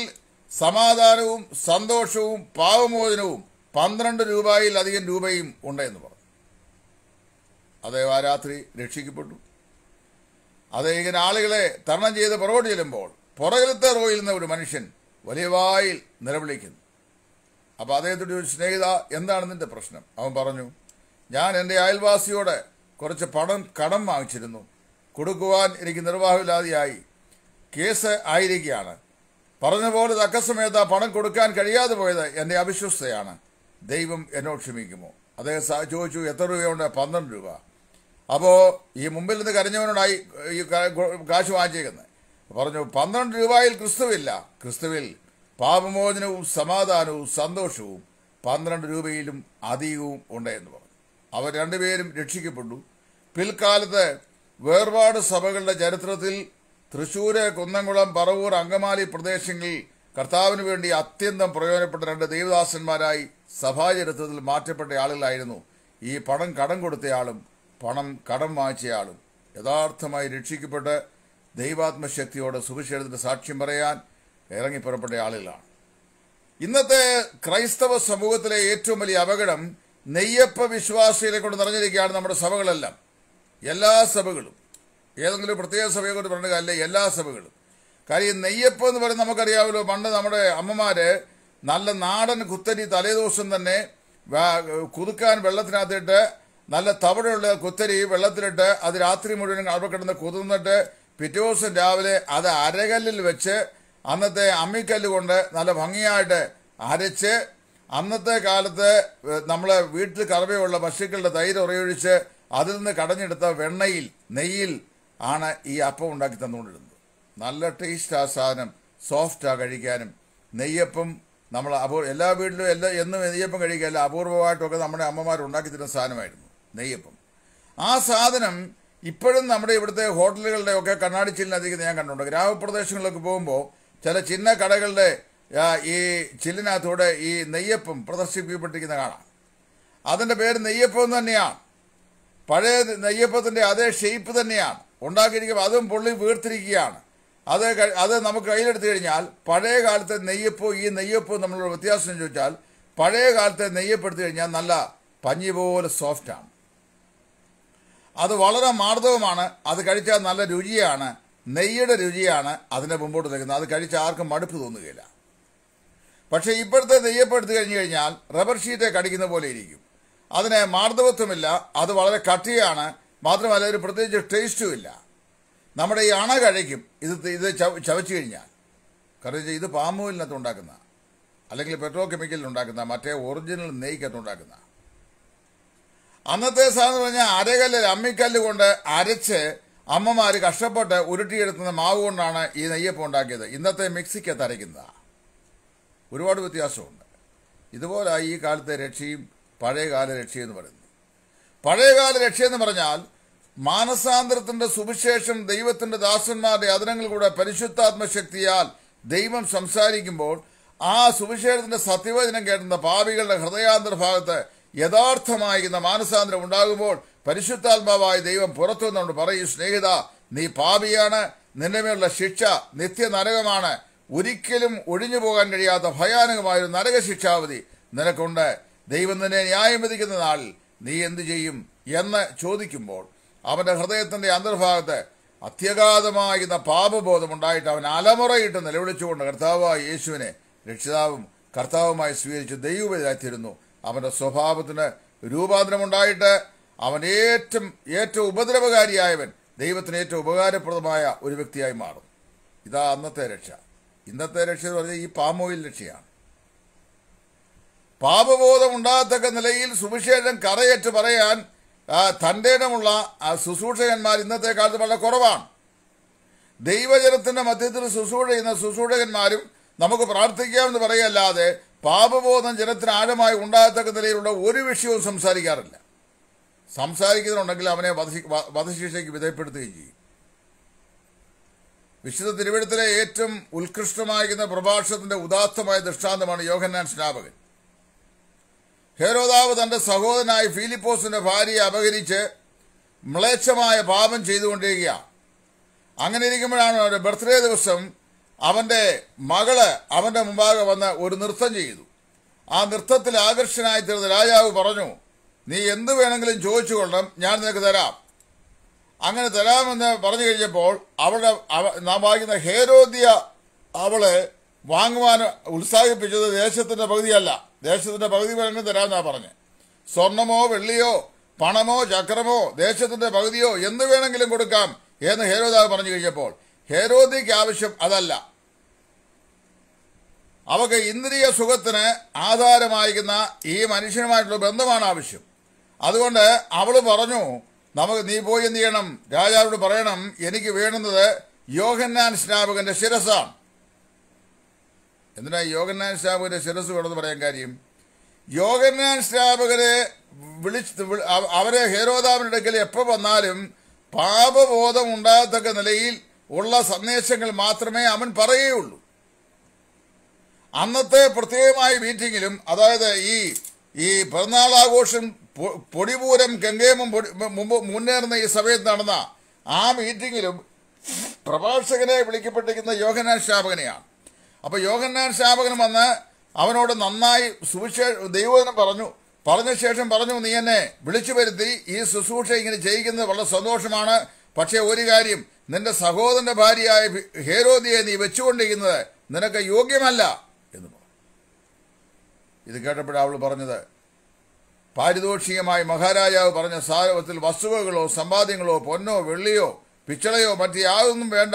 സമാധാനവും സന്തോഷവും പാവമോചനവും പന്ത്രണ്ട് രൂപയിൽ അധികം രൂപയും ഉണ്ടെന്ന് പറഞ്ഞു അതേ ആ രാത്രി രക്ഷിക്കപ്പെട്ടു അതേ ഇങ്ങനെ ആളുകളെ തരണം ചെയ്ത് പുറകോട്ട് ചെല്ലുമ്പോൾ പുറകിലത്തെ റോയിൽ നിന്ന് ഒരു മനുഷ്യൻ വലിയ വായിൽ നിലവിളിക്കുന്നു അപ്പോൾ അദ്ദേഹത്തോട് ഒരു സ്നേഹിത എന്താണ് നിന്റെ പ്രശ്നം അവൻ പറഞ്ഞു ഞാൻ എൻ്റെ അയൽവാസിയോട് കുറച്ച് പണം കടം വാങ്ങിച്ചിരുന്നു കൊടുക്കുവാൻ എനിക്ക് നിർവാഹമില്ലാതെയായി കേസ് ആയിരിക്കുകയാണ് പറഞ്ഞതുപോലെ തക്കസമേത പണം കൊടുക്കാൻ കഴിയാതെ പോയത് എൻ്റെ അവിശ്വസ്തയാണ് ദൈവം എന്നോട് ക്ഷമിക്കുമോ അദ്ദേഹം ചോദിച്ചു എത്ര രൂപയുണ്ട് പന്ത്രണ്ട് രൂപ അപ്പോൾ ഈ മുമ്പിൽ നിന്ന് കരഞ്ഞവനോടായി ഈ കാശ് വാങ്ങിച്ചേക്കുന്നത് പറഞ്ഞു പന്ത്രണ്ട് രൂപയിൽ ക്രിസ്തുവില്ല ക്രിസ്തുവിൽ പാപമോചനവും സമാധാനവും സന്തോഷവും പന്ത്രണ്ട് രൂപയിലും അധികവും ഉണ്ട് എന്ന് പറഞ്ഞു അവർ രണ്ടുപേരും രക്ഷിക്കപ്പെട്ടു പിൽക്കാലത്ത് വേർപാട് സഭകളുടെ ചരിത്രത്തിൽ തൃശ്ശൂര് കുന്നംകുളം പറവൂർ അങ്കമാലി പ്രദേശങ്ങളിൽ കർത്താവിന് വേണ്ടി അത്യന്തം പ്രയോജനപ്പെട്ട രണ്ട് ദേവദാസന്മാരായി സഭാചരിത്രത്തിൽ മാറ്റപ്പെട്ട ആളുകളായിരുന്നു ഈ പണം കടം കൊടുത്തയാളും പണം കടം വാങ്ങിച്ചയാളും യഥാർത്ഥമായി രക്ഷിക്കപ്പെട്ട് ദൈവാത്മശക്തിയോട് സുവിശേഷത്തിന്റെ സാക്ഷ്യം പറയാൻ ഇറങ്ങി പുറപ്പെട്ട ആളുകളാണ് ഇന്നത്തെ ക്രൈസ്തവ സമൂഹത്തിലെ ഏറ്റവും വലിയ അപകടം നെയ്യപ്പ വിശ്വാസികളെ കൊണ്ട് നിറഞ്ഞിരിക്കുകയാണ് നമ്മുടെ സഭകളെല്ലാം എല്ലാ സഭകളും ഏതെങ്കിലും പ്രത്യേക സഭയെ കൊണ്ട് പറഞ്ഞ അല്ല എല്ലാ സഭകളും കാര്യം നെയ്യപ്പം എന്ന് പറയുന്നത് നമുക്കറിയാമല്ലോ പണ്ട് നമ്മുടെ അമ്മമാര് നല്ല നാടൻ കുത്തരി തലേദിവസം തന്നെ കുതുക്കാൻ വെള്ളത്തിനകത്തിട്ട് നല്ല തവടയുള്ള കുത്തരി വെള്ളത്തിലിട്ട് അത് രാത്രി മുഴുവൻ അവിടെ കിടന്ന് കുതിർന്നിട്ട് പിറ്റേ ദിവസം രാവിലെ അത് അരകല്ലിൽ വെച്ച് അന്നത്തെ അമ്മിക്കല്ല് കൊണ്ട് നല്ല ഭംഗിയായിട്ട് അരച്ച് അന്നത്തെ കാലത്ത് നമ്മളെ വീട്ടിൽ കറവയുള്ള പശുക്കളുടെ തൈര് ഉറയൊഴിച്ച് അതിൽ നിന്ന് കടഞ്ഞെടുത്ത വെണ്ണയിൽ നെയ്യിൽ ആണ് ഈ അപ്പം ഉണ്ടാക്കി തന്നുകൊണ്ടിരുന്നത് നല്ല ടേസ്റ്റ് ആ സാധനം സോഫ്റ്റാണ് കഴിക്കാനും നെയ്യപ്പം നമ്മൾ അപൂർ എല്ലാ വീട്ടിലും എല്ലാ എന്നും നെയ്യപ്പം കഴിക്കാല്ല അപൂർവമായിട്ടൊക്കെ നമ്മുടെ അമ്മമാർ ഉണ്ടാക്കി തരുന്ന സാധനമായിരുന്നു നെയ്യപ്പം ആ സാധനം ഇപ്പോഴും നമ്മുടെ ഇവിടുത്തെ ഹോട്ടലുകളുടെ ഒക്കെ ചില്ലിനധികം ഞാൻ കണ്ടിട്ടുണ്ട് ഗ്രാമപ്രദേശങ്ങളിലൊക്കെ പോകുമ്പോൾ ചില ചിന്ന കടകളുടെ ഈ ചില്ലിനകത്തൂടെ ഈ നെയ്യപ്പം പ്രദർശിപ്പിക്കപ്പെട്ടിരിക്കുന്ന കാണാം അതിൻ്റെ പേര് നെയ്യപ്പം തന്നെയാണ് പഴയ നെയ്യപ്പത്തിൻ്റെ അതേ ഷേപ്പ് തന്നെയാണ് ഉണ്ടാക്കിയിരിക്കുമ്പോൾ അതും പുള്ളി വീർത്തിരിക്കുകയാണ് അത് അത് നമുക്ക് കയ്യിലെടുത്തു കഴിഞ്ഞാൽ പഴയ കാലത്തെ നെയ്യപ്പവും ഈ നെയ്യപ്പവും നമ്മളോട് വ്യത്യാസം ചോദിച്ചാൽ പഴയ കാലത്തെ നെയ്യപ്പ് എടുത്തു കഴിഞ്ഞാൽ നല്ല പഞ്ഞി പോലെ സോഫ്റ്റാണ് അത് വളരെ മാർദ്ദവമാണ് അത് കഴിച്ചാൽ നല്ല രുചിയാണ് നെയ്യുടെ രുചിയാണ് അതിനെ മുമ്പോട്ട് നിൽക്കുന്നത് അത് കഴിച്ച ആർക്കും മടുപ്പ് തോന്നുകയില്ല പക്ഷേ ഇപ്പോഴത്തെ നെയ്യപ്പം എടുത്തു കഴിഞ്ഞു കഴിഞ്ഞാൽ റബ്ബർ ഷീറ്റ് കടിക്കുന്ന പോലെ ഇരിക്കും അതിന് മാർദ്ദവത്വമില്ല അത് വളരെ കട്ടിയാണ് മാത്രമല്ല ഒരു പ്രത്യേകിച്ച് ടേസ്റ്റും ഇല്ല നമ്മുടെ ഈ അണ കഴിക്കും ഇത് ഇത് ചവച്ചു കഴിഞ്ഞാൽ കാരണം ഇത് പാമോയിലിനകത്ത് ഉണ്ടാക്കുന്ന അല്ലെങ്കിൽ പെട്രോ കെമിക്കലിൽ ഉണ്ടാക്കുന്ന മറ്റേ ഒറിജിനൽ നെയ്ക്കകത്ത് ഉണ്ടാക്കുന്ന അന്നത്തെ സാധനം പറഞ്ഞാൽ അരകല്ല് അമ്മിക്കല്ല് കൊണ്ട് അരച്ച് അമ്മമാർ കഷ്ടപ്പെട്ട് ഉരുട്ടിയെടുത്തുന്ന മാവ് കൊണ്ടാണ് ഈ നെയ്യപ്പം ഉണ്ടാക്കിയത് ഇന്നത്തെ മിക്സിക്കകത്ത് അരയ്ക്കുന്നതാണ് ഒരുപാട് വ്യത്യാസമുണ്ട് ഇതുപോലെ ഈ കാലത്തെ രക്ഷയും പഴയകാല രക്ഷയും എന്ന് പറയുന്നത് പഴയകാല രക്ഷയെന്ന് പറഞ്ഞാൽ മാനസാന്തരത്തിന്റെ സുവിശേഷം ദൈവത്തിന്റെ ദാസന്മാരുടെ അതിരങ്ങളിലൂടെ കൂടെ പരിശുദ്ധാത്മശക്തിയാൽ ദൈവം സംസാരിക്കുമ്പോൾ ആ സുവിശേഷത്തിന്റെ സത്യവചനം കേട്ടുന്ന പാവികളുടെ പാപികളുടെ ഹൃദയാന്തർഭാഗത്ത് യഥാർത്ഥമായിരിക്കുന്ന മാനസാന്തരം ഉണ്ടാകുമ്പോൾ പരിശുദ്ധാത്മാവായ ദൈവം പുറത്തു നിന്നുകൊണ്ട് പറയും സ്നേഹിത നീ പാപിയാണ് നിന്റെ മേലുള്ള ശിക്ഷ നിത്യനരകമാണ് ഒരിക്കലും ഒഴിഞ്ഞു പോകാൻ കഴിയാത്ത ഭയാനകമായൊരു ശിക്ഷാവധി നിനക്കുണ്ട് ദൈവം തന്നെ ന്യായം വിധിക്കുന്ന നാളിൽ നീ എന്തു ചെയ്യും എന്ന് ചോദിക്കുമ്പോൾ അവന്റെ ഹൃദയത്തിന്റെ അന്തർഭാഗത്ത് പാപബോധം പാപബോധമുണ്ടായിട്ട് അവൻ അലമുറയിട്ട് നിലവിളിച്ചുകൊണ്ട് കർത്താവായ യേശുവിനെ രക്ഷിതാവും കർത്താവുമായി സ്വീകരിച്ച് ദൈവത്തിരുന്നു അവന്റെ സ്വഭാവത്തിന് രൂപാന്തരമുണ്ടായിട്ട് അവൻ ഏറ്റവും ഏറ്റവും ഉപദ്രവകാരിയായവൻ ദൈവത്തിന് ഏറ്റവും ഉപകാരപ്രദമായ ഒരു വ്യക്തിയായി മാറും ഇതാ അന്നത്തെ രക്ഷ ഇന്നത്തെ രക്ഷ എന്ന് പറഞ്ഞാൽ ഈ പാമോയിൽ രക്ഷയാണ് പാപബോധം ഉണ്ടാകത്തക്ക നിലയിൽ സുവിശേഷം കറയേറ്റ് പറയാൻ തൻ്റെ ശുശ്രൂഷകന്മാർ ഇന്നത്തെ കാലത്ത് വളരെ കുറവാണ് ദൈവജനത്തിൻ്റെ മധ്യത്തിൽ ശുശ്രൂഷ ചെയ്യുന്ന ശുശ്രൂഷകന്മാരും നമുക്ക് പ്രാർത്ഥിക്കാമെന്ന് പറയല്ലാതെ പാപബോധം ജനത്തിന് ആഴമായി ഉണ്ടാകത്തക്ക നിലയിലുള്ള ഒരു വിഷയവും സംസാരിക്കാറില്ല സംസാരിക്കുന്നുണ്ടെങ്കിൽ അവനെ വധശിക്ഷയ്ക്ക് വിധയപ്പെടുത്തുകയും ചെയ്യും വിശുദ്ധ തിരുവിടത്തിലെ ഏറ്റവും ഉത്കൃഷ്ടമായിരിക്കുന്ന പ്രഭാഷണത്തിന്റെ ഉദാത്തമായ ദൃഷ്ടാന്തമാണ് യോഹന്നാൻ സ്നാപകൻ ഹേരോദാവ് തന്റെ സഹോദരനായ ഫിലിപ്പോസിന്റെ ഭാര്യയെ അപഹരിച്ച് മ്ലേച്ഛമായ പാപം ചെയ്തുകൊണ്ടിരിക്കുകയാണ് അങ്ങനെ ഇരിക്കുമ്പോഴാണ് അവൻ്റെ ബർത്ത്ഡേ ദിവസം അവൻ്റെ മകള് അവൻ്റെ മുമ്പാകെ വന്ന് ഒരു നൃത്തം ചെയ്തു ആ നൃത്തത്തിൽ ആകർഷനായി തീർന്ന രാജാവ് പറഞ്ഞു നീ എന്ത് വേണമെങ്കിലും ചോദിച്ചു കൊള്ളണം ഞാൻ നിനക്ക് തരാം അങ്ങനെ തരാമെന്ന് പറഞ്ഞു കഴിഞ്ഞപ്പോൾ അവളുടെ നാം വായിക്കുന്ന ഹേരോദ്യ അവളെ വാങ്ങുവാൻ ഉത്സാഹിപ്പിച്ചത് ദേശത്തിൻ്റെ പകുതിയല്ല ദേശത്തിൻ്റെ പകുതി പങ്ക് തരാമെന്നാണ് പറഞ്ഞത് സ്വർണമോ വെള്ളിയോ പണമോ ചക്രമോ ദേശത്തിന്റെ പകുതിയോ എന്ന് വേണമെങ്കിലും കൊടുക്കാം എന്ന് ഹേരോദാവ് പറഞ്ഞു കഴിഞ്ഞപ്പോൾ ഹേരോദിക്ക് ആവശ്യം അതല്ല അവക്ക് ഇന്ദ്രിയ സുഖത്തിന് ആധാരമായിരിക്കുന്ന ഈ മനുഷ്യനുമായിട്ടുള്ള ബന്ധമാണ് ആവശ്യം അതുകൊണ്ട് അവൾ പറഞ്ഞു നമുക്ക് നീ പോയി എന്ത് ചെയ്യണം രാജാവിനോട് പറയണം എനിക്ക് വേണുന്നത് യോഹന്നാൻ സ്നാപകന്റെ ശിരസാണ് എന്തിനാ യോഗന്നാൻ ശ്രാപകരെ ശിരസ് വേണമെന്ന് പറയാൻ കാര്യം യോഗന്നാൻ ശ്രാപകരെ വിളിച്ച് അവരെ ഹേരോദാവിനടുക്കൽ എപ്പോൾ വന്നാലും പാപബോധം ഉണ്ടാകത്തക്ക നിലയിൽ ഉള്ള സന്ദേശങ്ങൾ മാത്രമേ അവൻ പറയുകയുള്ളൂ അന്നത്തെ പ്രത്യേകമായ മീറ്റിങ്ങിലും അതായത് ഈ ഈ പിറന്നാൾ ആഘോഷം പൊടിപൂരം ഗംഗേമും മുമ്പ് മുന്നേറുന്ന ഈ സമയത്ത് നടന്ന ആ മീറ്റിങ്ങിലും പ്രഭാഷകനെ വിളിക്കപ്പെട്ടിരിക്കുന്ന യോഹനാൻ ശാപകനെയാണ് അപ്പോൾ യോഗന്നാൻ സ്നാപകൻ വന്ന് അവനോട് നന്നായി സുവിശേഷ ദൈവം പറഞ്ഞു പറഞ്ഞ ശേഷം പറഞ്ഞു നീ എന്നെ വിളിച്ചു വരുത്തി ഈ ശുശ്രൂഷ ഇങ്ങനെ ചെയ്യിക്കുന്നത് വളരെ സന്തോഷമാണ് പക്ഷേ ഒരു കാര്യം നിന്റെ സഹോദരന്റെ ഭാര്യയായ ഹേരോദിയെ നീ വെച്ചുകൊണ്ടിരിക്കുന്നത് നിനക്ക് യോഗ്യമല്ല എന്ന് പറഞ്ഞു ഇത് കേട്ടപ്പോൾ അവൾ പറഞ്ഞത് പാരിതോഷികമായി മഹാരാജാവ് പറഞ്ഞ സാരവത്തിൽ വസ്തുവകളോ സമ്പാദ്യങ്ങളോ പൊന്നോ വെള്ളിയോ പിച്ചളയോ മറ്റു യാതൊന്നും വേണ്ട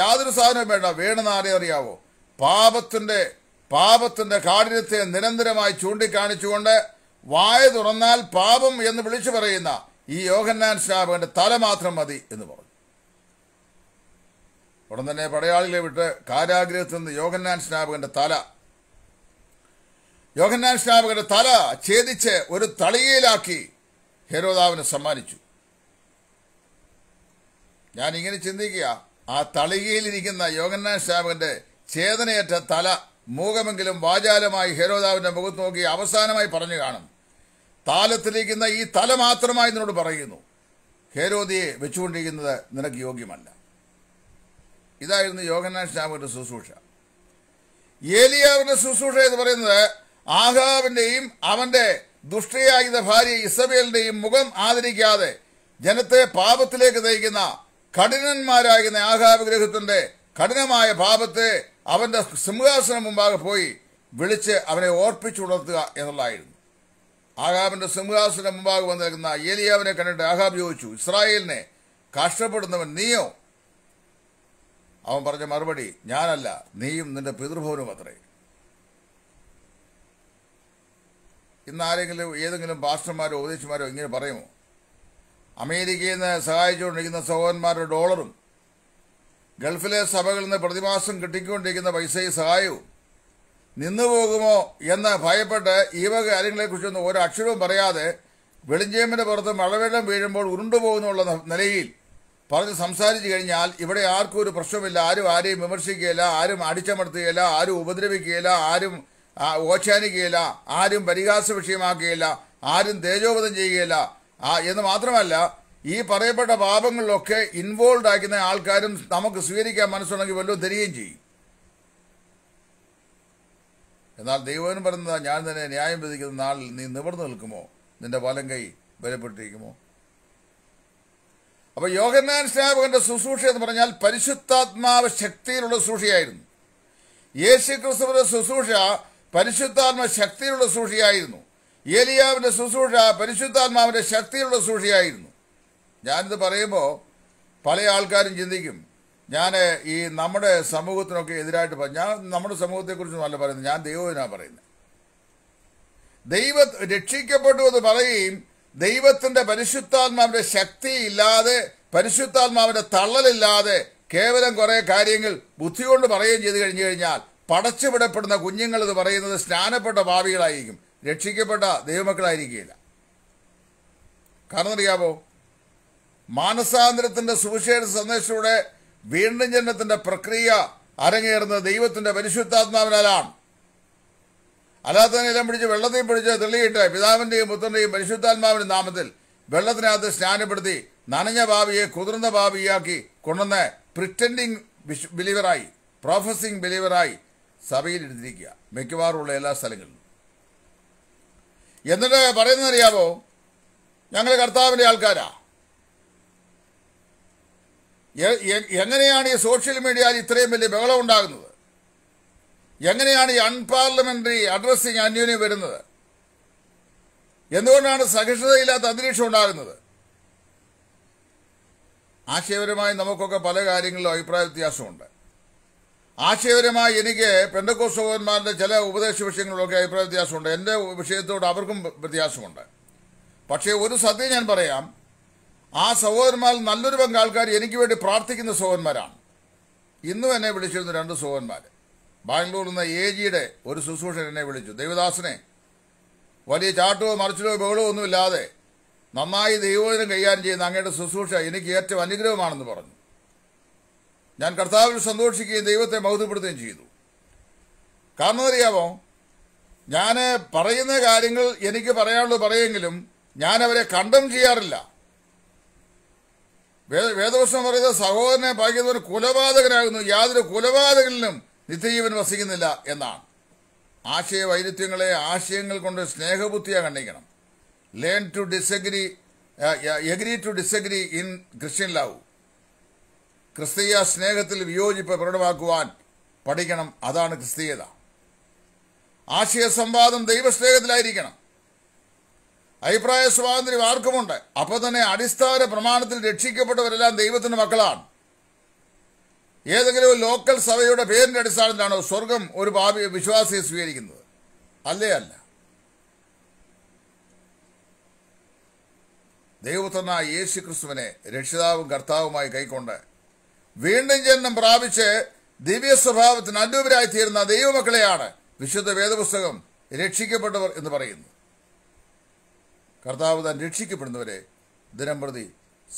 യാതൊരു സാധനവും വേണ്ട വേണമെന്ന് ആരെ അറിയാവോ പാപത്തിന്റെ പാപത്തിന്റെ കാഠിനത്തെ നിരന്തരമായി ചൂണ്ടിക്കാണിച്ചുകൊണ്ട് വായ തുറന്നാൽ പാപം എന്ന് വിളിച്ചു പറയുന്ന ഈ യോഹന്നാൻ സ്നാപകന്റെ തല മാത്രം മതി എന്ന് പറഞ്ഞു ഉടൻ തന്നെ പടയാളികളെ വിട്ട് കാരാഗ്രഹത്തിൽ നിന്ന് യോഹന്നാൻ സ്നാപകന്റെ തല യോഹന്നാൻ സ്നാപകന്റെ തല ഛേദിച്ച് ഒരു തളിയയിലാക്കി ഹെരോദാവിനെ സമ്മാനിച്ചു ഞാൻ ഇങ്ങനെ ചിന്തിക്കുക ആ തളികയിലിരിക്കുന്ന യോഗന്നാൻ സ്നാപകന്റെ ചേതനയേറ്റ തല മൂകമെങ്കിലും വാചാലമായി ഹേരോദാവിന്റെ മുഖത്ത് നോക്കി അവസാനമായി പറഞ്ഞു കാണും താലത്തിലിരിക്കുന്ന ഈ തല മാത്രമായി നിന്നോട് പറയുന്നു ഹേരോദിയെ വെച്ചുകൊണ്ടിരിക്കുന്നത് നിനക്ക് യോഗ്യമല്ല ഇതായിരുന്നു യോഗനാൻ ഷ്ടാമിന്റെ ശുശ്രൂഷ ഏലിയാവിന്റെ ശുശ്രൂഷ എന്ന് പറയുന്നത് ആഹാബിന്റെയും അവന്റെ ദുഷ്ടയായുധ ഭാര്യ ഇസബേലിന്റെയും മുഖം ആദരിക്കാതെ ജനത്തെ പാപത്തിലേക്ക് നയിക്കുന്ന കഠിനന്മാരാകുന്ന ആഹാബ് ഗ്രഹത്തിന്റെ കഠിനമായ പാപത്തെ അവന്റെ സിംഹാസനം മുമ്പാകെ പോയി വിളിച്ച് അവനെ ഓർപ്പിച്ചുണർത്തുക എന്നുള്ളതായിരുന്നു ആഹാബിന്റെ സിംഹാസനം മുമ്പാകെ വന്നിരിക്കുന്ന ഏലിയാവിനെ കണ്ടിട്ട് ആഹാബ് ചോദിച്ചു ഇസ്രായേലിനെ കഷ്ടപ്പെടുന്നവൻ നീയോ അവൻ പറഞ്ഞ മറുപടി ഞാനല്ല നീയും നിന്റെ പിതൃഭവനും അത്രേ ഇന്ന് ആരെങ്കിലും ഏതെങ്കിലും പാസ്റ്റർമാരോ ഉപദേശിമാരോ ഇങ്ങനെ പറയുമോ അമേരിക്കയിൽ നിന്ന് സഹായിച്ചുകൊണ്ടിരിക്കുന്ന സഹോദരന്മാരുടെ ഡോളറും ഗൾഫിലെ സഭകളിൽ നിന്ന് പ്രതിമാസം കിട്ടിക്കൊണ്ടിരിക്കുന്ന പൈസയെ സഹായവും നിന്നുപോകുമോ എന്ന് ഭയപ്പെട്ട് ഈ വക കാര്യങ്ങളെക്കുറിച്ചൊന്നും ഒരു അക്ഷരവും പറയാതെ വെളിഞ്ചേമ്പിൻ്റെ പുറത്ത് മഴവെള്ളം വീഴുമ്പോൾ ഉരുണ്ടുപോകുന്നുള്ള നിലയിൽ പറഞ്ഞ് സംസാരിച്ചു കഴിഞ്ഞാൽ ഇവിടെ ആർക്കും ഒരു പ്രശ്നമില്ല ആരും ആരെയും വിമർശിക്കുകയില്ല ആരും അടിച്ചമർത്തുകയില്ല ആരും ഉപദ്രവിക്കുകയില്ല ആരും ഓച്ചാനിക്കുകയില്ല ആരും പരിഹാസ വിഷയമാക്കുകയില്ല ആരും തേജോവധം ചെയ്യുകയില്ല എന്ന് മാത്രമല്ല ഈ പറയപ്പെട്ട പാപങ്ങളിലൊക്കെ ഇൻവോൾവ് ആക്കുന്ന ആൾക്കാരും നമുക്ക് സ്വീകരിക്കാൻ മനസ്സുണ്ടെങ്കിൽ വല്ലതും തരികയും ചെയ്യും എന്നാൽ ദൈവം പറയുന്നത് ഞാൻ തന്നെ ന്യായം വിധിക്കുന്ന നാളിൽ നീ നിവർന്നു നിൽക്കുമോ നിന്റെ വലം കൈ ബലപ്പെട്ടിരിക്കുമോ അപ്പോൾ യോഹന്നാൻ സ്നാപകന്റെ ശുശ്രൂഷ എന്ന് പറഞ്ഞാൽ പരിശുദ്ധാത്മാവ് ശക്തിയിലുള്ള ശുശ്രൂഷയായിരുന്നു യേശു ക്രിസ്തുവിന്റെ ശുശ്രൂഷ പരിശുദ്ധാത്മ ശക്തിയിലുള്ള ശുശ്രൂഷയായിരുന്നു ഏലിയാവിന്റെ ശുശ്രൂഷ പരിശുദ്ധാത്മാവിന്റെ ശക്തിയിലുള്ള ശുശ്രൂഷയായിരുന്നു ഞാനിത് പറയുമ്പോൾ പല ആൾക്കാരും ചിന്തിക്കും ഞാൻ ഈ നമ്മുടെ സമൂഹത്തിനൊക്കെ എതിരായിട്ട് ഞാൻ നമ്മുടെ സമൂഹത്തെക്കുറിച്ചൊന്നും അല്ല പറയുന്നത് ഞാൻ ദൈവത്തിനാണ് പറയുന്നത് ദൈവ രക്ഷിക്കപ്പെട്ടു എന്ന് പറയുകയും ദൈവത്തിൻ്റെ പരിശുദ്ധാത്മാവിൻ്റെ ശക്തി ഇല്ലാതെ പരിശുദ്ധാത്മാവിൻ്റെ തള്ളലില്ലാതെ കേവലം കുറേ കാര്യങ്ങൾ ബുദ്ധി കൊണ്ട് പറയുകയും ചെയ്തു കഴിഞ്ഞു കഴിഞ്ഞാൽ പടച്ചുവിടപ്പെടുന്ന കുഞ്ഞുങ്ങൾ എന്ന് പറയുന്നത് സ്നാനപ്പെട്ട ഭാവികളായിരിക്കും രക്ഷിക്കപ്പെട്ട ദൈവമക്കളായിരിക്കുകയില്ല കാരണം അറിയാമോ മാനസാന്തരത്തിന്റെ സുവിശേഷ സന്ദേശത്തിലൂടെ വീണ്ടും ജനനത്തിന്റെ പ്രക്രിയ അരങ്ങേറുന്നത് ദൈവത്തിന്റെ പരിശുദ്ധാത്മാവിനാലാണ് അല്ലാത്ത നിലം പിടിച്ച് വെള്ളത്തിൽ പിടിച്ച് തെളിയിട്ട് പിതാവിന്റെയും പുത്രന്റെയും പരിശുദ്ധാത്മാവിന്റെ നാമത്തിൽ വെള്ളത്തിനകത്ത് സ്നാനപ്പെടുത്തി നനഞ്ഞ ഭാവിയെ കുതിർന്ന ഭാവിയാക്കി കൊണ്ടുവന്ന് പ്രിറ്റൻഡിങ് ബിലീവറായി പ്രൊഫസിംഗ് ബിലീവറായി സഭയിൽ എടുത്തിരിക്കുക മിക്കവാറുമുള്ള എല്ലാ സ്ഥലങ്ങളിലും എന്നിട്ട് പറയുന്നതറിയാവോ ഞങ്ങൾ കർത്താവിൻ്റെ ആൾക്കാരാണ് എങ്ങനെയാണ് ഈ സോഷ്യൽ മീഡിയയിൽ ഇത്രയും വലിയ ബഹളം ഉണ്ടാകുന്നത് എങ്ങനെയാണ് ഈ അൺപാർലമെന്ററി അഡ്രസ്സിങ് അന്യോന്യം വരുന്നത് എന്തുകൊണ്ടാണ് സഹിഷ്ണുതയില്ലാത്ത അന്തരീക്ഷം ഉണ്ടാകുന്നത് ആശയപരമായി നമുക്കൊക്കെ പല കാര്യങ്ങളിലും അഭിപ്രായ വ്യത്യാസമുണ്ട് ആശയപരമായി എനിക്ക് പെന്തക്കോസോന്മാരുടെ ചില ഉപദേശ വിഷയങ്ങളിലൊക്കെ അഭിപ്രായ വ്യത്യാസമുണ്ട് എൻ്റെ വിഷയത്തോട് അവർക്കും വ്യത്യാസമുണ്ട് പക്ഷേ ഒരു സത്യം ഞാൻ പറയാം ആ സഹോദരന്മാർ നല്ലൊരു പങ്കാൾക്കാർ എനിക്ക് വേണ്ടി പ്രാർത്ഥിക്കുന്ന സഹോദരന്മാരാണ് ഇന്നും എന്നെ വിളിച്ചിരുന്നു രണ്ട് സഹോദരന്മാർ ബാംഗ്ലൂരിൽ നിന്ന് എ ജിയുടെ ഒരു ശുശ്രൂഷൻ എന്നെ വിളിച്ചു ദേവദാസിനെ വലിയ ചാട്ടോ മറിച്ചിലോ ബഹളോ ഒന്നുമില്ലാതെ നന്നായി ദൈവോചനം കൈകാര്യം ചെയ്യുന്ന അങ്ങയുടെ ശുശ്രൂഷ എനിക്ക് ഏറ്റവും അനുഗ്രഹമാണെന്ന് പറഞ്ഞു ഞാൻ കർത്താവിൽ സന്തോഷിക്കുകയും ദൈവത്തെ ബൗധ്യപ്പെടുത്തുകയും ചെയ്തു കാരണം അറിയാമോ ഞാൻ പറയുന്ന കാര്യങ്ങൾ എനിക്ക് പറയാനുള്ളത് പറയെങ്കിലും ഞാൻ അവരെ കണ്ടം ചെയ്യാറില്ല വേദവശം വേദവശം പറയുന്നത് സഹോദരനെ ഭാഗ്യതവൻ കുലപാതകനാകുന്നു യാതൊരു കുലപാതകനിലും നിത്യജീവൻ വസിക്കുന്നില്ല എന്നാണ് ആശയ വൈരുദ്ധ്യങ്ങളെ ആശയങ്ങൾ കൊണ്ട് സ്നേഹബുദ്ധിയെ കണ്ടിക്കണം learn to disagree agree to disagree in Christian love ക്രിസ്തീയ സ്നേഹത്തിൽ വിയോജിപ്പ് പ്രകടമാക്കുവാൻ പഠിക്കണം അതാണ് ക്രിസ്തീയത ആശയ സംവാദം ദൈവസ്നേഹത്തിലായിരിക്കണം അഭിപ്രായ സ്വാതന്ത്ര്യം ആർക്കുമുണ്ട് അപ്പോൾ തന്നെ അടിസ്ഥാന പ്രമാണത്തിൽ രക്ഷിക്കപ്പെട്ടവരെല്ലാം ദൈവത്തിന്റെ മക്കളാണ് ഏതെങ്കിലും ലോക്കൽ സഭയുടെ പേരിന്റെ അടിസ്ഥാനത്തിലാണോ സ്വർഗം ഒരു ഭാവി വിശ്വാസിയെ സ്വീകരിക്കുന്നത് അല്ലേ അല്ല ദൈവത്തനായ യേശു ക്രിസ്തുവിനെ രക്ഷിതാവും കർത്താവുമായി കൈക്കൊണ്ട് വീണ്ടും ജന്മം പ്രാപിച്ച് ദിവ്യ സ്വഭാവത്തിന് തീരുന്ന ദൈവമക്കളെയാണ് വിശുദ്ധ വേദപുസ്തകം രക്ഷിക്കപ്പെട്ടവർ എന്ന് പറയുന്നത് കർത്താവ് താൻ രക്ഷിക്കപ്പെടുന്നവരെ ദിനംപ്രതി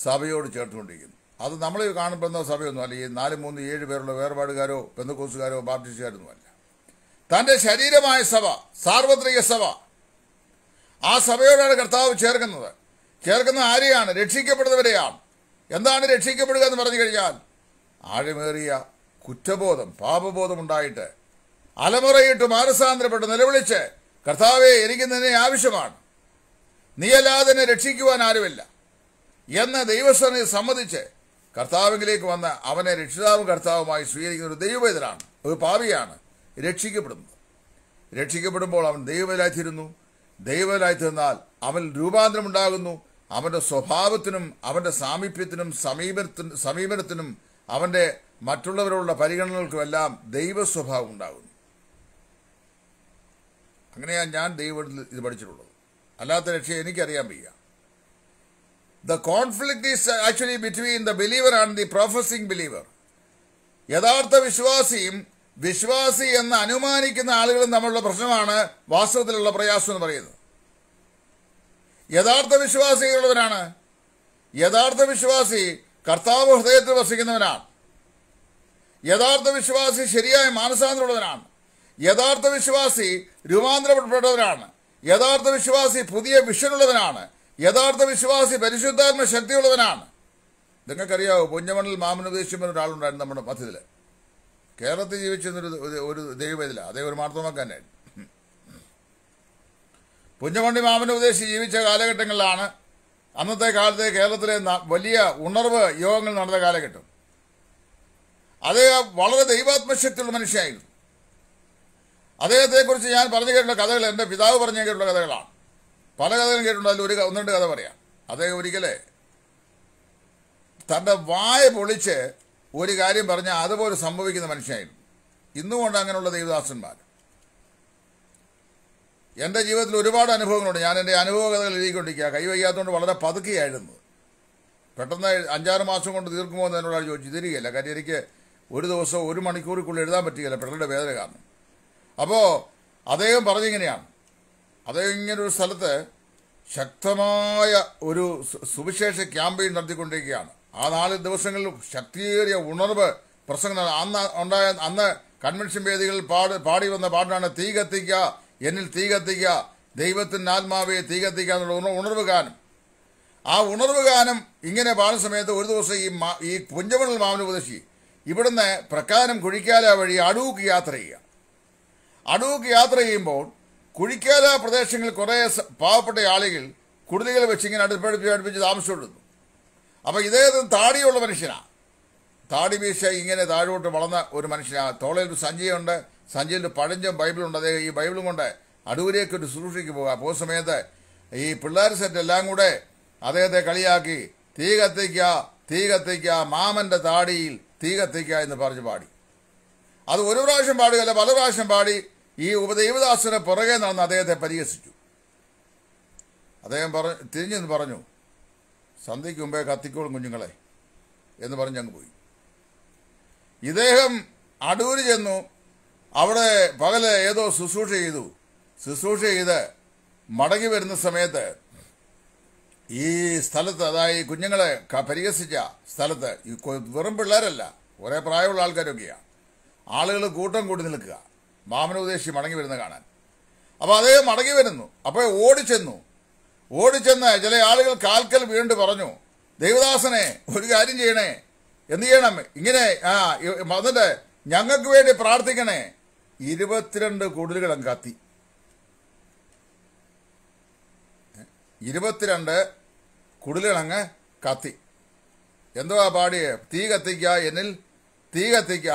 സഭയോട് ചേർത്തുകൊണ്ടിരിക്കുന്നു അത് നമ്മൾ കാണപ്പെടുന്ന സഭയൊന്നും അല്ല ഈ നാല് മൂന്ന് ഏഴ് പേരുള്ള വേർപാടുകാരോ പെന്തക്കോസുകാരോ ബാപ്റ്റിസ്റ്റുകാരൊന്നും അല്ല തൻ്റെ ശരീരമായ സഭ സാർവത്രിക സഭ ആ സഭയോടാണ് കർത്താവ് ചേർക്കുന്നത് ചേർക്കുന്ന ആരെയാണ് രക്ഷിക്കപ്പെടുന്നവരെയാണ് എന്താണ് രക്ഷിക്കപ്പെടുക എന്ന് പറഞ്ഞു കഴിഞ്ഞാൽ ആഴമേറിയ കുറ്റബോധം പാപബോധം ഉണ്ടായിട്ട് അലമുറയിട്ട് മാനസാന്തരപ്പെട്ട് നിലവിളിച്ച് കർത്താവെ എനിക്ക് നിന്നെ ആവശ്യമാണ് നീയല്ലാതെ രക്ഷിക്കുവാൻ ആരുമില്ല എന്ന് ദൈവസ്വനെ സമ്മതിച്ച് കർത്താവിലേക്ക് വന്ന് അവനെ രക്ഷിതാവും കർത്താവുമായി സ്വീകരിക്കുന്ന ഒരു ദൈവവേദനാണ് ഒരു പാവിയാണ് രക്ഷിക്കപ്പെടുന്നത് രക്ഷിക്കപ്പെടുമ്പോൾ അവൻ ദൈവവേലായിത്തീരുന്നു ദൈവവേലായിത്തീർന്നാൽ അവൻ രൂപാന്തരമുണ്ടാകുന്നു അവൻ്റെ സ്വഭാവത്തിനും അവൻ്റെ സാമീപ്യത്തിനും സമീപത്തിന് സമീപനത്തിനും അവൻ്റെ മറ്റുള്ളവരോടുള്ള പരിഗണനകൾക്കുമെല്ലാം ദൈവ സ്വഭാവം ഉണ്ടാകുന്നു അങ്ങനെയാണ് ഞാൻ ദൈവത്തിൽ ഇത് പഠിച്ചിട്ടുള്ളത് അല്ലാത്ത ലക്ഷ്യം എനിക്കറിയാൻ വയ്യ the conflict is actually between the believer and the professing believer യഥാർത്ഥ വിശ്വാസിയും വിശ്വാസി എന്ന് അനുമാനിക്കുന്ന ആളുകളും തമ്മിലുള്ള പ്രശ്നമാണ് വാസ്തവത്തിലുള്ള പ്രയാസം എന്ന് പറയുന്നത് യഥാർത്ഥ വിശ്വാസികളുള്ളവരാണ് യഥാർത്ഥ വിശ്വാസി കർത്താവ് ഹൃദയത്തിൽ വസിക്കുന്നവനാണ് യഥാർത്ഥ വിശ്വാസി ശരിയായ മാനസാന്തരമുള്ളവനാണ് യഥാർത്ഥ വിശ്വാസി രൂപാന്തരപ്പെട്ടവരാണ് യഥാർത്ഥ വിശ്വാസി പുതിയ വിഷനുള്ളവനാണ് യഥാർത്ഥ വിശ്വാസി പരിശുദ്ധാത്മ ശക്തിയുള്ളവനാണ് നിങ്ങൾക്കറിയാവോ മാമന് മാമനുദ്ദേശിക്കുന്ന ഒരാളുണ്ടായിരുന്നു നമ്മുടെ മധ്യത്തിൽ കേരളത്തിൽ ജീവിച്ചിരുന്നൊരു ഒരു ദൈവമില്ല അതേ ഒരു മാർത്തോമാക്കാനായിട്ട് പുഞ്ഞമണ്ണി ഉദ്ദേശിച്ച് ജീവിച്ച കാലഘട്ടങ്ങളിലാണ് അന്നത്തെ കാലത്തെ കേരളത്തിലെ വലിയ ഉണർവ് യോഗങ്ങൾ നടന്ന കാലഘട്ടം അത് വളരെ ദൈവാത്മശക്തിയുള്ള മനുഷ്യനായിരുന്നു അദ്ദേഹത്തെക്കുറിച്ച് ഞാൻ പറഞ്ഞു കേട്ടുള്ള കഥകൾ എൻ്റെ പിതാവ് പറഞ്ഞു കേട്ടുള്ള കഥകളാണ് പല കഥകളും കേട്ടിട്ടുണ്ട് അതിൽ ഒരു ഒന്ന് രണ്ട് കഥ പറയാം അദ്ദേഹം ഒരിക്കലേ തൻ്റെ വായ പൊളിച്ച് ഒരു കാര്യം പറഞ്ഞാൽ അതുപോലെ സംഭവിക്കുന്ന മനുഷ്യനായിരുന്നു ഇന്നുകൊണ്ട് അങ്ങനെയുള്ള ദേവദാസന്മാർ എൻ്റെ ജീവിതത്തിൽ ഒരുപാട് അനുഭവങ്ങളുണ്ട് ഞാൻ എൻ്റെ അനുഭവ കഥകൾ എഴുതിക്കൊണ്ടിരിക്കുക കൈ വയ്യാത്തതുകൊണ്ട് വളരെ പതുക്കെയായിരുന്നു പെട്ടെന്ന് അഞ്ചാറ് മാസം കൊണ്ട് തീർക്കുമോ എന്ന് എന്നോട് ചോദിച്ചു തരികയില്ല കാര്യം എനിക്ക് ഒരു ദിവസം ഒരു മണിക്കൂറിക്കുള്ളിൽ എഴുതാൻ പറ്റുകയില്ല പെട്ടെന്ന് വേദന കാരണം അപ്പോൾ അദ്ദേഹം പറഞ്ഞിങ്ങനെയാണ് അദ്ദേഹം ഒരു സ്ഥലത്ത് ശക്തമായ ഒരു സുവിശേഷ ക്യാമ്പയിൻ നടത്തിക്കൊണ്ടിരിക്കുകയാണ് ആ നാല് ദിവസങ്ങളിലും ശക്തിയേറിയ ഉണർവ് പ്രസംഗം അന്ന് ഉണ്ടായ അന്ന് കൺവെൻഷൻ വേദികളിൽ പാട് പാടി വന്ന പാട്ടാണ് തീ കത്തിക്കുക എന്നിൽ തീ കത്തിക്കുക ദൈവത്തിൻ്റെ ആത്മാവയെ തീ കത്തിക്കുക എന്നുള്ള ഉണർവ് ഗാനം ആ ഉണർവ് ഗാനം ഇങ്ങനെ പാടുന്ന സമയത്ത് ഒരു ദിവസം ഈ ഈ കുഞ്ചമണൽ മാമൻ ഉപദേശി ഇവിടുന്ന് പ്രക്കാനം കുഴിക്കാല വഴി അടൂക്ക് യാത്ര ചെയ്യുക അടൂക്ക് യാത്ര ചെയ്യുമ്പോൾ കുഴിക്കാല പ്രദേശങ്ങളിൽ കുറേ പാവപ്പെട്ട ആളുകൾ കുടുതികൾ വെച്ച് ഇങ്ങനെ അടുപ്പടുപ്പിച്ച് അടുപ്പിച്ച് താമസിച്ചുകൊണ്ടിരുന്നു അപ്പോൾ ഇദ്ദേഹത്തിന് താടിയുള്ള മനുഷ്യനാണ് താടി വീശ ഇങ്ങനെ താഴോട്ട് വളർന്ന ഒരു മനുഷ്യനാണ് തോളയിൽ ഒരു സഞ്ചിയുണ്ട് സഞ്ചിയിൽ പഴഞ്ചും ബൈബിളുണ്ട് അദ്ദേഹം ഈ ബൈബിളും കൊണ്ട് അടൂരേക്ക് ഒരു ശുശ്രൂഷയ്ക്ക് പോകുക അപ്പോൾ സമയത്ത് ഈ പിള്ളേർ സെറ്റ് എല്ലാം കൂടെ അദ്ദേഹത്തെ കളിയാക്കി തീ കത്തിക്ക തീ കത്തിക്ക മാമൻ്റെ താടിയിൽ തീ കത്തിക്ക എന്ന് പറഞ്ഞ് പാടി അത് ഒരു പ്രാവശ്യം പാടുകയല്ല പല പ്രാവശ്യം പാടി ഈ ഉപദേവദാസന് പുറകെ നടന്ന് അദ്ദേഹത്തെ പരിഹസിച്ചു അദ്ദേഹം പറ തിരിഞ്ഞു പറഞ്ഞു സന്ധ്യയ്ക്ക് മുമ്പേ കത്തിക്കോളും കുഞ്ഞുങ്ങളെ എന്ന് പറഞ്ഞ് അങ്ങ് പോയി ഇദ്ദേഹം അടൂര് ചെന്നു അവിടെ പകല് ഏതോ ശുശ്രൂഷ ചെയ്തു ശുശ്രൂഷ ചെയ്ത് മടങ്ങി വരുന്ന സമയത്ത് ഈ സ്ഥലത്ത് അതായത് കുഞ്ഞുങ്ങളെ പരിഹസിച്ച സ്ഥലത്ത് വെറും പിള്ളേരല്ല ഒരേ പ്രായമുള്ള ആൾക്കാരൊക്കെയാണ് ആളുകൾ കൂട്ടം കൂടി നിൽക്കുക മാമനോദ്ദേശി മടങ്ങി വരുന്ന കാണാൻ അപ്പോൾ അദ്ദേഹം മടങ്ങി വരുന്നു അപ്പോൾ ഓടിച്ചെന്നു ഓടിച്ചെന്ന് ചില ആളുകൾ കാൽക്കൽ വീണ്ടും പറഞ്ഞു ദേവദാസനെ ഒരു കാര്യം ചെയ്യണേ എന്ത് ചെയ്യണം ഇങ്ങനെ ആ എന്നിട്ട് ഞങ്ങൾക്ക് വേണ്ടി പ്രാർത്ഥിക്കണേ ഇരുപത്തിരണ്ട് കൂടുതലുകളും കത്തി ഇരുപത്തിരണ്ട് കുടിലുകളങ്ങ് കത്തി എന്തുവാ പാടിയേ തീ കത്തിക്ക എന്നിൽ തീ കത്തിക്ക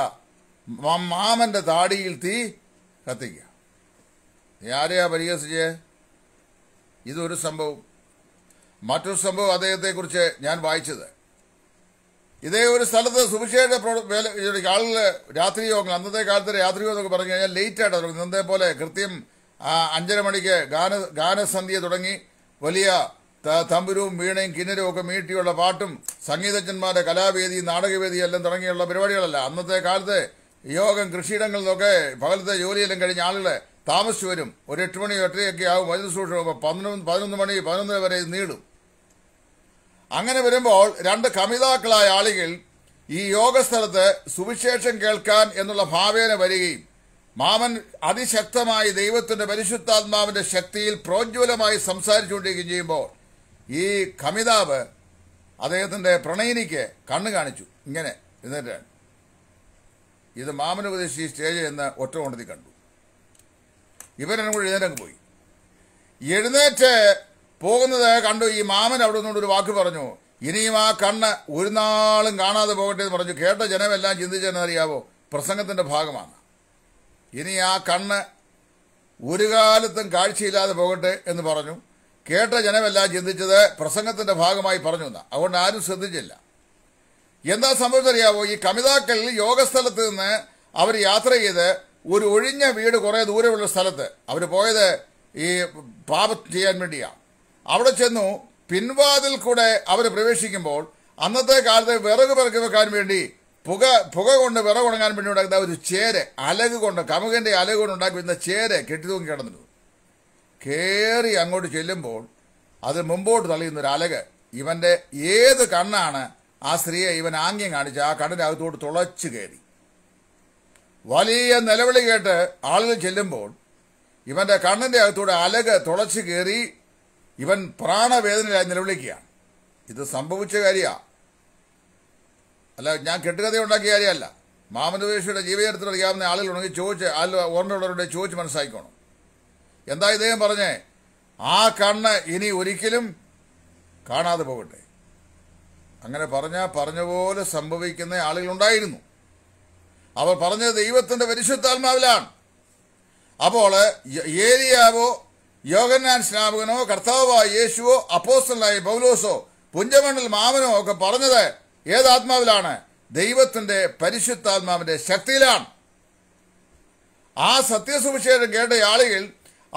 മാമന്റെ താടിയിൽ തീ കത്തിക്കുക ആരെയാ പരിഹസിച്ചേ ഇതൊരു സംഭവം മറ്റൊരു സംഭവം അദ്ദേഹത്തെക്കുറിച്ച് ഞാൻ വായിച്ചത് ഇതേ ഒരു സ്ഥലത്ത് സുവിശേഷ ആളുകൾ രാത്രി യോഗങ്ങൾ അന്നത്തെ കാലത്ത് രാത്രി യോഗം എന്നൊക്കെ പറഞ്ഞു കഴിഞ്ഞാൽ ലേറ്റായിട്ട് ആയിട്ട് ഇന്നത്തെ പോലെ കൃത്യം അഞ്ചര മണിക്ക് ഗാന ഗാനസന്ധ്യ തുടങ്ങി വലിയ തമ്പുരവും വീണയും കിന്നരവും ഒക്കെ മീട്ടിയുള്ള പാട്ടും സംഗീതജ്ഞന്മാരുടെ കലാവേദി നാടകവേദി എല്ലാം തുടങ്ങിയുള്ള പരിപാടികളല്ല അന്നത്തെ കാലത്ത് യോഗം കൃഷിയിടങ്ങളിലൊക്കെ പകലത്തെ ജോലിയെല്ലാം കഴിഞ്ഞ ആളുകൾ താമസിച്ചു വരും ഒരു എട്ട് മണി എട്ടരയൊക്കെ ആവും വൈദ്യുത സൂക്ഷിച്ചു പന്ത്രണ്ട് പതിനൊന്ന് മണി പതിനൊന്നര വരെ നീളും അങ്ങനെ വരുമ്പോൾ രണ്ട് കമിതാക്കളായ ആളുകൾ ഈ യോഗസ്ഥലത്ത് സുവിശേഷം കേൾക്കാൻ എന്നുള്ള ഭാവേന വരികയും മാമൻ അതിശക്തമായി ദൈവത്തിന്റെ പരിശുദ്ധാത്മാവിന്റെ ശക്തിയിൽ പ്രോജ്വലമായി സംസാരിച്ചുകൊണ്ടിരിക്കുകയും ചെയ്യുമ്പോൾ ഈ കമിതാവ് അദ്ദേഹത്തിന്റെ പ്രണയിനിക്ക് കണ്ണു കാണിച്ചു ഇങ്ങനെ എന്നിട്ടാണ് ഇത് മാമൻ ഉപദേശിച്ച് സ്റ്റേജ് എന്ന് ഒറ്റ കോടതി കണ്ടു ഇവരെ കൂടെ എഴുന്നേറ്റങ്ങ് പോയി എഴുന്നേറ്റ് പോകുന്നത് കണ്ടു ഈ മാമൻ അവിടെ നിന്നുകൊണ്ട് ഒരു വാക്ക് പറഞ്ഞു ഇനിയും ആ കണ്ണ് ഒരു നാളും കാണാതെ പോകട്ടെ എന്ന് പറഞ്ഞു കേട്ട ജനമെല്ലാം ചിന്തിച്ചെന്നറിയാവോ പ്രസംഗത്തിൻ്റെ ഭാഗമാണ് ഇനി ആ കണ്ണ് ഒരു കാലത്തും കാഴ്ചയില്ലാതെ പോകട്ടെ എന്ന് പറഞ്ഞു കേട്ട ജനമെല്ലാം ചിന്തിച്ചത് പ്രസംഗത്തിൻ്റെ ഭാഗമായി പറഞ്ഞു എന്നാ അതുകൊണ്ട് ആരും ശ്രദ്ധിച്ചില്ല എന്താ സംഭവിച്ചറിയാവോ ഈ കമിതാക്കൾ യോഗസ്ഥലത്ത് നിന്ന് അവർ യാത്ര ചെയ്ത് ഒരു ഒഴിഞ്ഞ വീട് കുറേ ദൂരമുള്ള സ്ഥലത്ത് അവർ പോയത് ഈ പാപം ചെയ്യാൻ വേണ്ടിയാണ് അവിടെ ചെന്നു പിൻവാതിൽ കൂടെ അവർ പ്രവേശിക്കുമ്പോൾ അന്നത്തെ കാലത്ത് വിറക് പിറക്കി വെക്കാൻ വേണ്ടി പുക പുക കൊണ്ട് വിറക് ഉണങ്ങാൻ വേണ്ടി ഉണ്ടാക്കുന്ന ഒരു ചേര് അലക് കൊണ്ട് കമുകന്റെ അലക് കൊണ്ട് ഉണ്ടാക്കി വരുന്ന ചേര് കെട്ടിത്തൂങ്ങി കിടന്നിരുന്നു കയറി അങ്ങോട്ട് ചെല്ലുമ്പോൾ അത് മുമ്പോട്ട് തള്ളിയുന്ന ഒരു അലക് ഇവന്റെ ഏത് കണ്ണാണ് ആ സ്ത്രീയെ ഇവൻ ആംഗ്യം കാണിച്ച് ആ കടലിനകത്തോട്ട് തുളച്ചു കയറി വലിയ നിലവിളി കേട്ട് ആളുകൾ ചെല്ലുമ്പോൾ ഇവന്റെ കണ്ണിന്റെ അകത്തൂടെ അലക് തുളച്ചു കയറി ഇവൻ പ്രാണവേദനയായി നിലവിളിക്കുകയാണ് ഇത് സംഭവിച്ച കാര്യമാണ് അല്ല ഞാൻ കെട്ടുകഥ ഉണ്ടാക്കിയ കാര്യമല്ല മാമനുപേഷിയുടെ ജീവചരിത്രം അറിയാവുന്ന ഉണങ്ങി ചോദിച്ച് ആൾ ഓർമ്മയുള്ളവരുടെ ചോദിച്ച് മനസ്സിലാക്കിക്കോണം എന്താ ഇദ്ദേഹം പറഞ്ഞേ ആ കണ്ണ് ഇനി ഒരിക്കലും കാണാതെ പോകട്ടെ അങ്ങനെ പറഞ്ഞാൽ പറഞ്ഞ പോലെ സംഭവിക്കുന്ന ആളുകളുണ്ടായിരുന്നു അവർ പറഞ്ഞത് ദൈവത്തിൻ്റെ പരിശുദ്ധാത്മാവിലാണ് അപ്പോൾ ഏലിയാവോ യോഗന്നാൻ സ്നാപകനോ കർത്താവോ യേശുവോ അപ്പോസ്റ്റലായ പൗലോസോ പുഞ്ചമണ്ണിൽ മാമനോ ഒക്കെ പറഞ്ഞത് ഏതാത്മാവിലാണ് ദൈവത്തിൻ്റെ പരിശുദ്ധാത്മാവിൻ്റെ ശക്തിയിലാണ് ആ സത്യസുവിശേഷം കേട്ട ആളുകൾ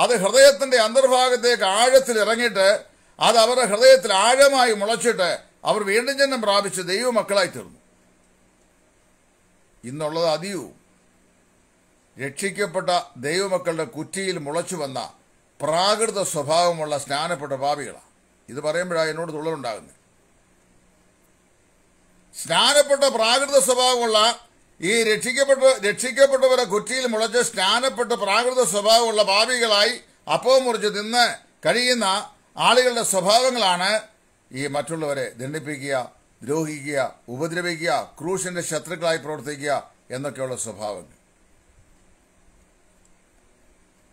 അത് ഹൃദയത്തിൻ്റെ അന്തർഭാഗത്തേക്ക് ആഴത്തിൽ ഇറങ്ങിയിട്ട് അത് അവരുടെ ഹൃദയത്തിൽ ആഴമായി മുളച്ചിട്ട് അവർ വീണ്ടും ജന്മം പ്രാപിച്ച് ദൈവ മക്കളായി തീർന്നു ഇന്നുള്ളത് അതിയവും രക്ഷിക്കപ്പെട്ട ദൈവമക്കളുടെ കുറ്റിയിൽ മുളച്ചു വന്ന പ്രാകൃത സ്വഭാവമുള്ള സ്നാനപ്പെട്ട പാപികളാണ് ഇത് പറയുമ്പോഴാണ് എന്നോട് തുള്ളലുണ്ടാകുന്നത് സ്നാനപ്പെട്ട പ്രാകൃത സ്വഭാവമുള്ള ഈ രക്ഷിക്കപ്പെട്ട രക്ഷിക്കപ്പെട്ടവരെ കുറ്റിയിൽ മുളച്ച് സ്നാനപ്പെട്ട പ്രാകൃത സ്വഭാവമുള്ള പാപികളായി അപ്പോ മുറിച്ച് നിന്ന് കഴിയുന്ന ആളുകളുടെ സ്വഭാവങ്ങളാണ് ഈ മറ്റുള്ളവരെ ദണ്ഡിപ്പിക്കുക ദ്രോഹിക്കുക ഉപദ്രവിക്കുക ക്രൂശന്റെ ശത്രുക്കളായി പ്രവർത്തിക്കുക എന്നൊക്കെയുള്ള സ്വഭാവങ്ങൾ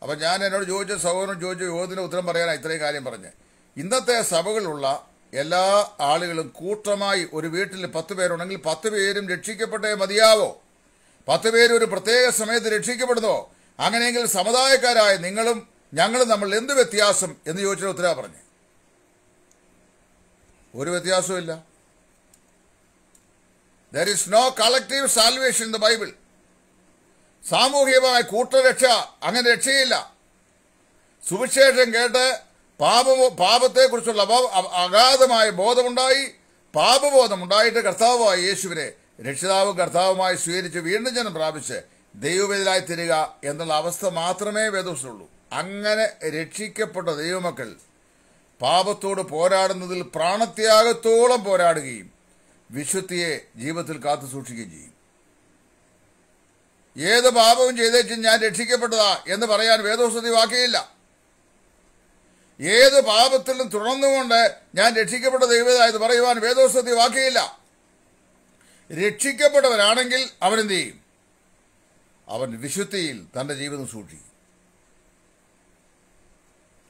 അപ്പൊ ഞാൻ എന്നോട് ചോദിച്ച സഹോദരൻ ചോദിച്ച യോഗത്തിന്റെ ഉത്തരം പറയാനാണ് ഇത്രയും കാര്യം പറഞ്ഞ് ഇന്നത്തെ സഭകളുള്ള എല്ലാ ആളുകളും കൂട്ടമായി ഒരു വീട്ടിൽ പത്ത് പേരുണ്ടെങ്കിൽ പത്ത് പേരും രക്ഷിക്കപ്പെട്ടേ മതിയാവോ പത്ത് പേര് ഒരു പ്രത്യേക സമയത്ത് രക്ഷിക്കപ്പെടുന്നോ അങ്ങനെയെങ്കിൽ സമുദായക്കാരായ നിങ്ങളും ഞങ്ങളും നമ്മൾ എന്ത് വ്യത്യാസം എന്ന് ചോദിച്ചിട്ട് ഉത്തരവാ പറഞ്ഞു ഒരു വ്യത്യാസമില്ല there is no collective salvation in the Bible സാമൂഹികമായ കൂട്ടരക്ഷ അങ്ങനെ രക്ഷയില്ല സുവിശേഷം കേട്ട് പാപ പാപത്തെക്കുറിച്ചുള്ള അഗാധമായ ബോധമുണ്ടായി പാപബോധമുണ്ടായിട്ട് കർത്താവുമായ യേശുവിനെ രക്ഷിതാവും കർത്താവുമായി സ്വീകരിച്ച് വീണ്ടും ജനം പ്രാപിച്ച് ദൈവവേദിലായി തരിക എന്നുള്ള അവസ്ഥ മാത്രമേ വേദോസുള്ളൂ അങ്ങനെ രക്ഷിക്കപ്പെട്ട ദൈവമക്കൾ പാപത്തോട് പോരാടുന്നതിൽ പ്രാണത്യാഗത്തോളം പോരാടുകയും വിശുദ്ധിയെ ജീവിതത്തിൽ കാത്തു സൂക്ഷിക്കുകയും ചെയ്യും ഏത് പാപവും ചെയ്തേച്ചും ഞാൻ രക്ഷിക്കപ്പെട്ടതാ എന്ന് പറയാൻ വേദോസ്തുതി വാക്കിയില്ല ഏത് പാപത്തിലും തുടർന്നുകൊണ്ട് ഞാൻ രക്ഷിക്കപ്പെട്ട ദൈവതാ എന്ന് പറയുവാൻ വേദോസ്തുതി വാക്കിയില്ല രക്ഷിക്കപ്പെട്ടവരാണെങ്കിൽ അവൻ എന്ത് ചെയ്യും അവൻ വിശുദ്ധിയിൽ തന്റെ ജീവിതം സൂക്ഷിക്കും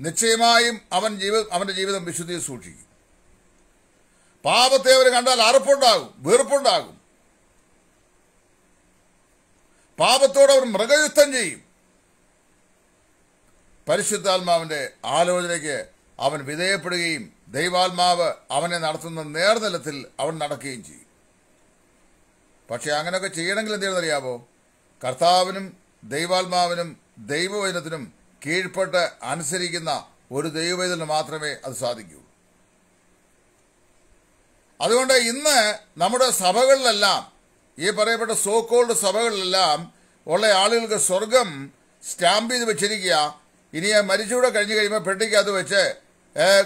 നിശ്ചയമായും അവൻ ജീവി അവൻ്റെ ജീവിതം വിശുദ്ധിയിൽ സൂക്ഷിക്കും പാപത്തെ അവർ കണ്ടാൽ അറപ്പുണ്ടാകും വെറുപ്പുണ്ടാകും പാപത്തോട് അവർ മൃഗയുദ്ധം ചെയ്യും പരിശുദ്ധാത്മാവിൻ്റെ ആലോചനയ്ക്ക് അവൻ വിധേയപ്പെടുകയും ദൈവാത്മാവ് അവനെ നടത്തുന്ന നേർനിലത്തിൽ അവൻ നടക്കുകയും ചെയ്യും പക്ഷേ അങ്ങനെയൊക്കെ ചെയ്യണമെങ്കിൽ അറിയാമോ കർത്താവിനും ദൈവാത്മാവിനും ദൈവവചനത്തിനും കീഴ്പ്പെട്ട് അനുസരിക്കുന്ന ഒരു ദൈവവേദന മാത്രമേ അത് സാധിക്കൂ അതുകൊണ്ട് ഇന്ന് നമ്മുടെ സഭകളിലെല്ലാം ഈ പറയപ്പെട്ട സോക്കോൾഡ് സഭകളിലെല്ലാം ഉള്ള ആളുകൾക്ക് സ്വർഗം സ്റ്റാമ്പ് ചെയ്ത് വെച്ചിരിക്കുക ഇനി മരിച്ചുകൂടെ കഴിഞ്ഞ് കഴിയുമ്പോൾ അത് വെച്ച്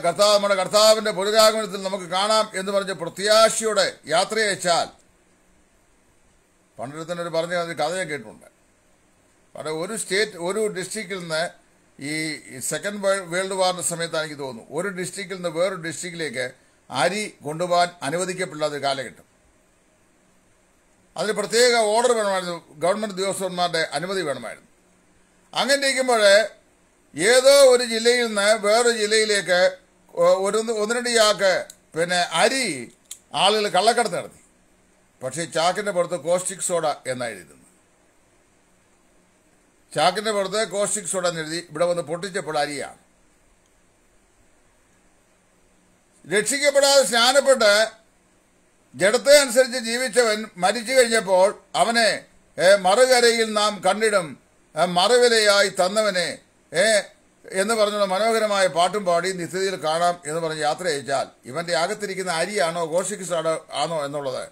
കർത്താവ് നമ്മുടെ കർത്താവിൻ്റെ പുനരാഗമനത്തിൽ നമുക്ക് കാണാം എന്ന് പറഞ്ഞ് പ്രത്യാശയോടെ യാത്ര അയച്ചാൽ ഒരു പറഞ്ഞ കഥ ഞാൻ കേട്ടിട്ടുണ്ട് പണ്ട് ഒരു സ്റ്റേറ്റ് ഒരു ഡിസ്ട്രിക്റ്റിൽ നിന്ന് ഈ സെക്കൻഡ് വേൾഡ് വാറിന്റെ സമയത്താണ് എനിക്ക് തോന്നുന്നു ഒരു ഡിസ്ട്രിക്റ്റിൽ നിന്ന് വേറൊരു ഡിസ്ട്രിക്റ്റിലേക്ക് അരി കൊണ്ടുപോകാൻ അനുവദിക്കപ്പെടാത്ത ഒരു കാലഘട്ടം അതിന് പ്രത്യേക ഓർഡർ വേണമായിരുന്നു ഗവൺമെന്റ് ഉദ്യോഗസ്ഥന്മാരുടെ അനുമതി വേണമായിരുന്നു അങ്ങനെ ഇരിക്കുമ്പോൾ ഏതോ ഒരു ജില്ലയിൽ നിന്ന് വേറൊരു ജില്ലയിലേക്ക് ഒരു ഒന്ന് രണ്ട് പിന്നെ അരി ആളുകൾ കള്ളക്കടത്ത് നടത്തി പക്ഷേ ചാക്കിൻ്റെ പുറത്ത് കോസ്റ്റിക് സോഡ എന്നായിരുന്നു ചാക്കിന്റെ പുറത്ത് കോസ്റ്റിക് സോഡ എഴുതി ഇവിടെ വന്ന് പൊട്ടിച്ചപ്പോൾ അരിയാണ് രക്ഷിക്കപ്പെടാതെ സ്നാനപ്പെട്ട് ജഡത്തെ അനുസരിച്ച് ജീവിച്ചവൻ മരിച്ചു കഴിഞ്ഞപ്പോൾ അവനെ മറുകരയിൽ നാം കണ്ടിടും മറുവിലയായി തന്നവനെ എന്ന് പറഞ്ഞുള്ള മനോഹരമായ പാട്ടും പാടി നിത്യതയിൽ കാണാം എന്ന് പറഞ്ഞ് യാത്ര അയച്ചാൽ ഇവന്റെ അകത്തിരിക്കുന്ന അരിയാണോ ഗോഷിക്സ് ആണോ എന്നുള്ളത്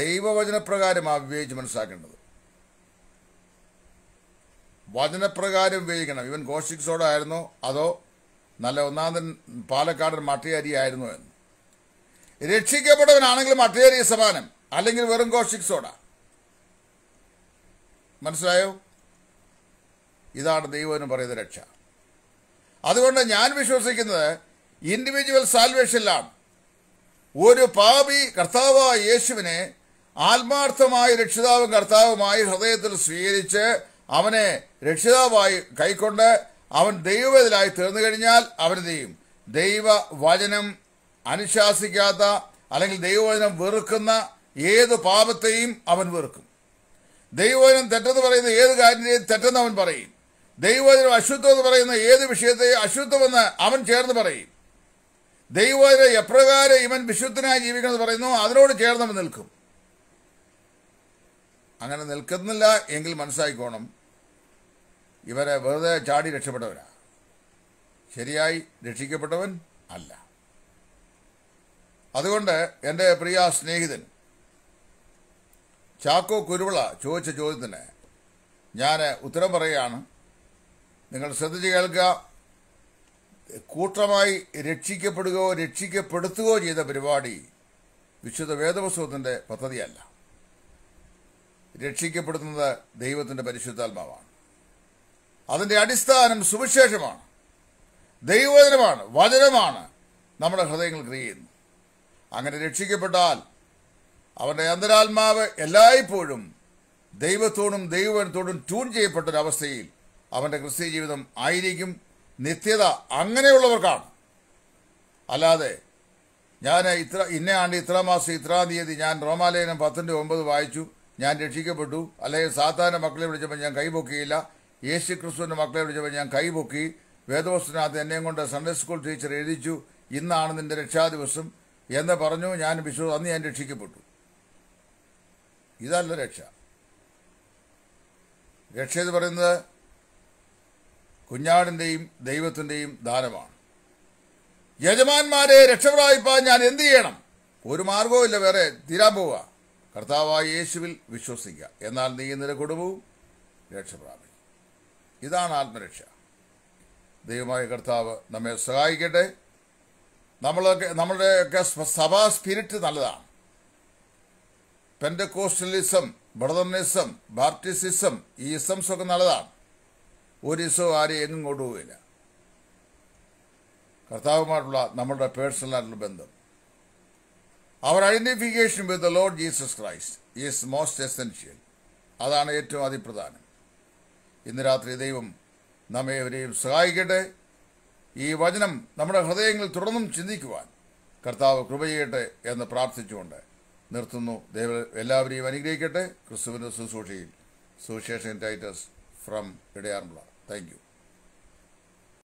ദൈവവചനപ്രകാരമാണ് വിവേചിച്ച് മനസ്സിലാക്കേണ്ടത് വചനപ്രകാരം ഉപയോഗിക്കണം ഇവൻ കോഷിക് അതോ നല്ല ഒന്നാമതൻ പാലക്കാടൻ മട്ടയാരി ആയിരുന്നോ എന്ന് രക്ഷിക്കപ്പെട്ടവനാണെങ്കിൽ മട്ടയാരി സമാനം അല്ലെങ്കിൽ വെറും കോഷിക് സോഡ മനസ്സിലായോ ഇതാണ് ദൈവം പറയുന്ന രക്ഷ അതുകൊണ്ട് ഞാൻ വിശ്വസിക്കുന്നത് ഇൻഡിവിജ്വൽ സാൽവേഷനിലാണ് ഒരു പാപി കർത്താവായ യേശുവിനെ ആത്മാർത്ഥമായ രക്ഷിതാവും കർത്താവുമായി ഹൃദയത്തിൽ സ്വീകരിച്ച് അവനെ രക്ഷിതാവായി കൈക്കൊണ്ട് അവൻ ദൈവവേദനായി തീർന്നു കഴിഞ്ഞാൽ അവനെ ചെയ്യും ദൈവ വചനം അനുശാസിക്കാത്ത അല്ലെങ്കിൽ ദൈവവചനം വെറുക്കുന്ന ഏത് പാപത്തെയും അവൻ വെറുക്കും ദൈവവചനം തെറ്റെന്ന് പറയുന്ന ഏത് കാര്യത്തെയും തെറ്റെന്ന് അവൻ പറയും ദൈവവചനം അശുദ്ധം എന്ന് പറയുന്ന ഏത് വിഷയത്തെയും അശുദ്ധമെന്ന് അവൻ ചേർന്ന് പറയും ദൈവവചനം എപ്രകാരം ഇവൻ വിശുദ്ധനായി ജീവിക്കണമെന്ന് പറയുന്നു അതിനോട് ചേർന്നവൻ നിൽക്കും അങ്ങനെ നിൽക്കുന്നില്ല എങ്കിൽ മനസ്സായിക്കോണം ഇവരെ വെറുതെ ചാടി രക്ഷപ്പെട്ടവരാ ശരിയായി രക്ഷിക്കപ്പെട്ടവൻ അല്ല അതുകൊണ്ട് എൻ്റെ പ്രിയ സ്നേഹിതൻ ചാക്കോ കുരുവിള ചോദിച്ച ചോദ്യത്തിന് ഞാൻ ഉത്തരം പറയുകയാണ് നിങ്ങൾ ശ്രദ്ധിച്ച് കേൾക്കുക കൂട്ടമായി രക്ഷിക്കപ്പെടുകയോ രക്ഷിക്കപ്പെടുത്തുകയോ ചെയ്ത പരിപാടി വിശുദ്ധ വേദപുസ്തകത്തിൻ്റെ പദ്ധതിയല്ല രക്ഷിക്കപ്പെടുന്നത് ദൈവത്തിൻ്റെ പരിശുദ്ധാത്മാവാണ് അതിൻ്റെ അടിസ്ഥാനം സുവിശേഷമാണ് ദൈവവചനമാണ് വചനമാണ് നമ്മുടെ ഹൃദയങ്ങൾ ക്രിയുന്നു അങ്ങനെ രക്ഷിക്കപ്പെട്ടാൽ അവരുടെ അന്തരാത്മാവ് എല്ലായ്പ്പോഴും ദൈവത്തോടും ദൈവവനത്തോടും ട്യൂൺ ചെയ്യപ്പെട്ട ഒരവസ്ഥയിൽ അവൻ്റെ ക്രിസ്തീയ ജീവിതം ആയിരിക്കും നിത്യത അങ്ങനെയുള്ളവർക്കാണ് അല്ലാതെ ഞാൻ ഇത്ര ഇന്ന ആണ്ട് ഇത്ര മാസം ഇത്രാം തീയതി ഞാൻ റോമാലയനം പത്തിൻ്റെ ഒമ്പത് വായിച്ചു ഞാൻ രക്ഷിക്കപ്പെട്ടു അല്ലെങ്കിൽ സാധാരണ മക്കളെ വിളിച്ചപ്പോൾ ഞാൻ കൈപൊക്കിയില്ല യേശു ക്രിസ്തുവിന്റെ മക്കളെ വിളിച്ചപ്പോൾ ഞാൻ കൈപൊക്കി വേദവസ്തുനാഥ് എന്നെയും കൊണ്ട് സൺഡേ സ്കൂൾ ടീച്ചർ എഴുതിച്ചു ഇന്നാണ് നിന്റെ രക്ഷാദിവസം എന്ന് പറഞ്ഞു ഞാൻ വിശ്വ അന്ന് ഞാൻ രക്ഷിക്കപ്പെട്ടു ഇതല്ല രക്ഷ രക്ഷ എന്ന് പറയുന്നത് കുഞ്ഞാടിൻ്റെയും ദൈവത്തിൻ്റെയും ദാനമാണ് യജമാന്മാരെ രക്ഷപ്രാപിപ്പാൻ ഞാൻ എന്ത് ചെയ്യണം ഒരു മാർഗവുമില്ല വേറെ തീരാൻ പോവുക കർത്താവായ യേശുവിൽ വിശ്വസിക്കുക എന്നാൽ നീ നിന്റെ കുടുംബവും രക്ഷപ്രാപിക്കും ഇതാണ് ആത്മരക്ഷ ദൈവമായ കർത്താവ് നമ്മെ സഹായിക്കട്ടെ നമ്മളൊക്കെ നമ്മളുടെയൊക്കെ സഭാ സ്പിരിറ്റ് നല്ലതാണ് പെൻഡക്കോസ്റ്റലിസം ബ്രദർനിസം ബാർട്ടിസിസം ഈ ഇസംസ് ഒക്കെ നല്ലതാണ് ഒരു ഇസോ ആരെയും എങ്ങും കൊണ്ടുപോവില്ല കർത്താവുമായിട്ടുള്ള നമ്മുടെ പേഴ്സണലായിട്ടുള്ള ബന്ധം അവർ identification with the Lord Jesus Christ is most essential അതാണ് ഏറ്റവും അതിപ്രധാനം ഇന്ന് രാത്രി ദൈവം നമ്മെ അവരെയും സഹായിക്കട്ടെ ഈ വചനം നമ്മുടെ ഹൃദയങ്ങളിൽ തുടർന്നും ചിന്തിക്കുവാൻ കർത്താവ് കൃപ ചെയ്യട്ടെ എന്ന് പ്രാർത്ഥിച്ചുകൊണ്ട് നിർത്തുന്നു ദൈവ എല്ലാവരെയും അനുഗ്രഹിക്കട്ടെ ക്രിസ്തുവിൻ്റെ ശുശ്രൂഷയിൽ Sushesan Titus from Edayaranmula thank U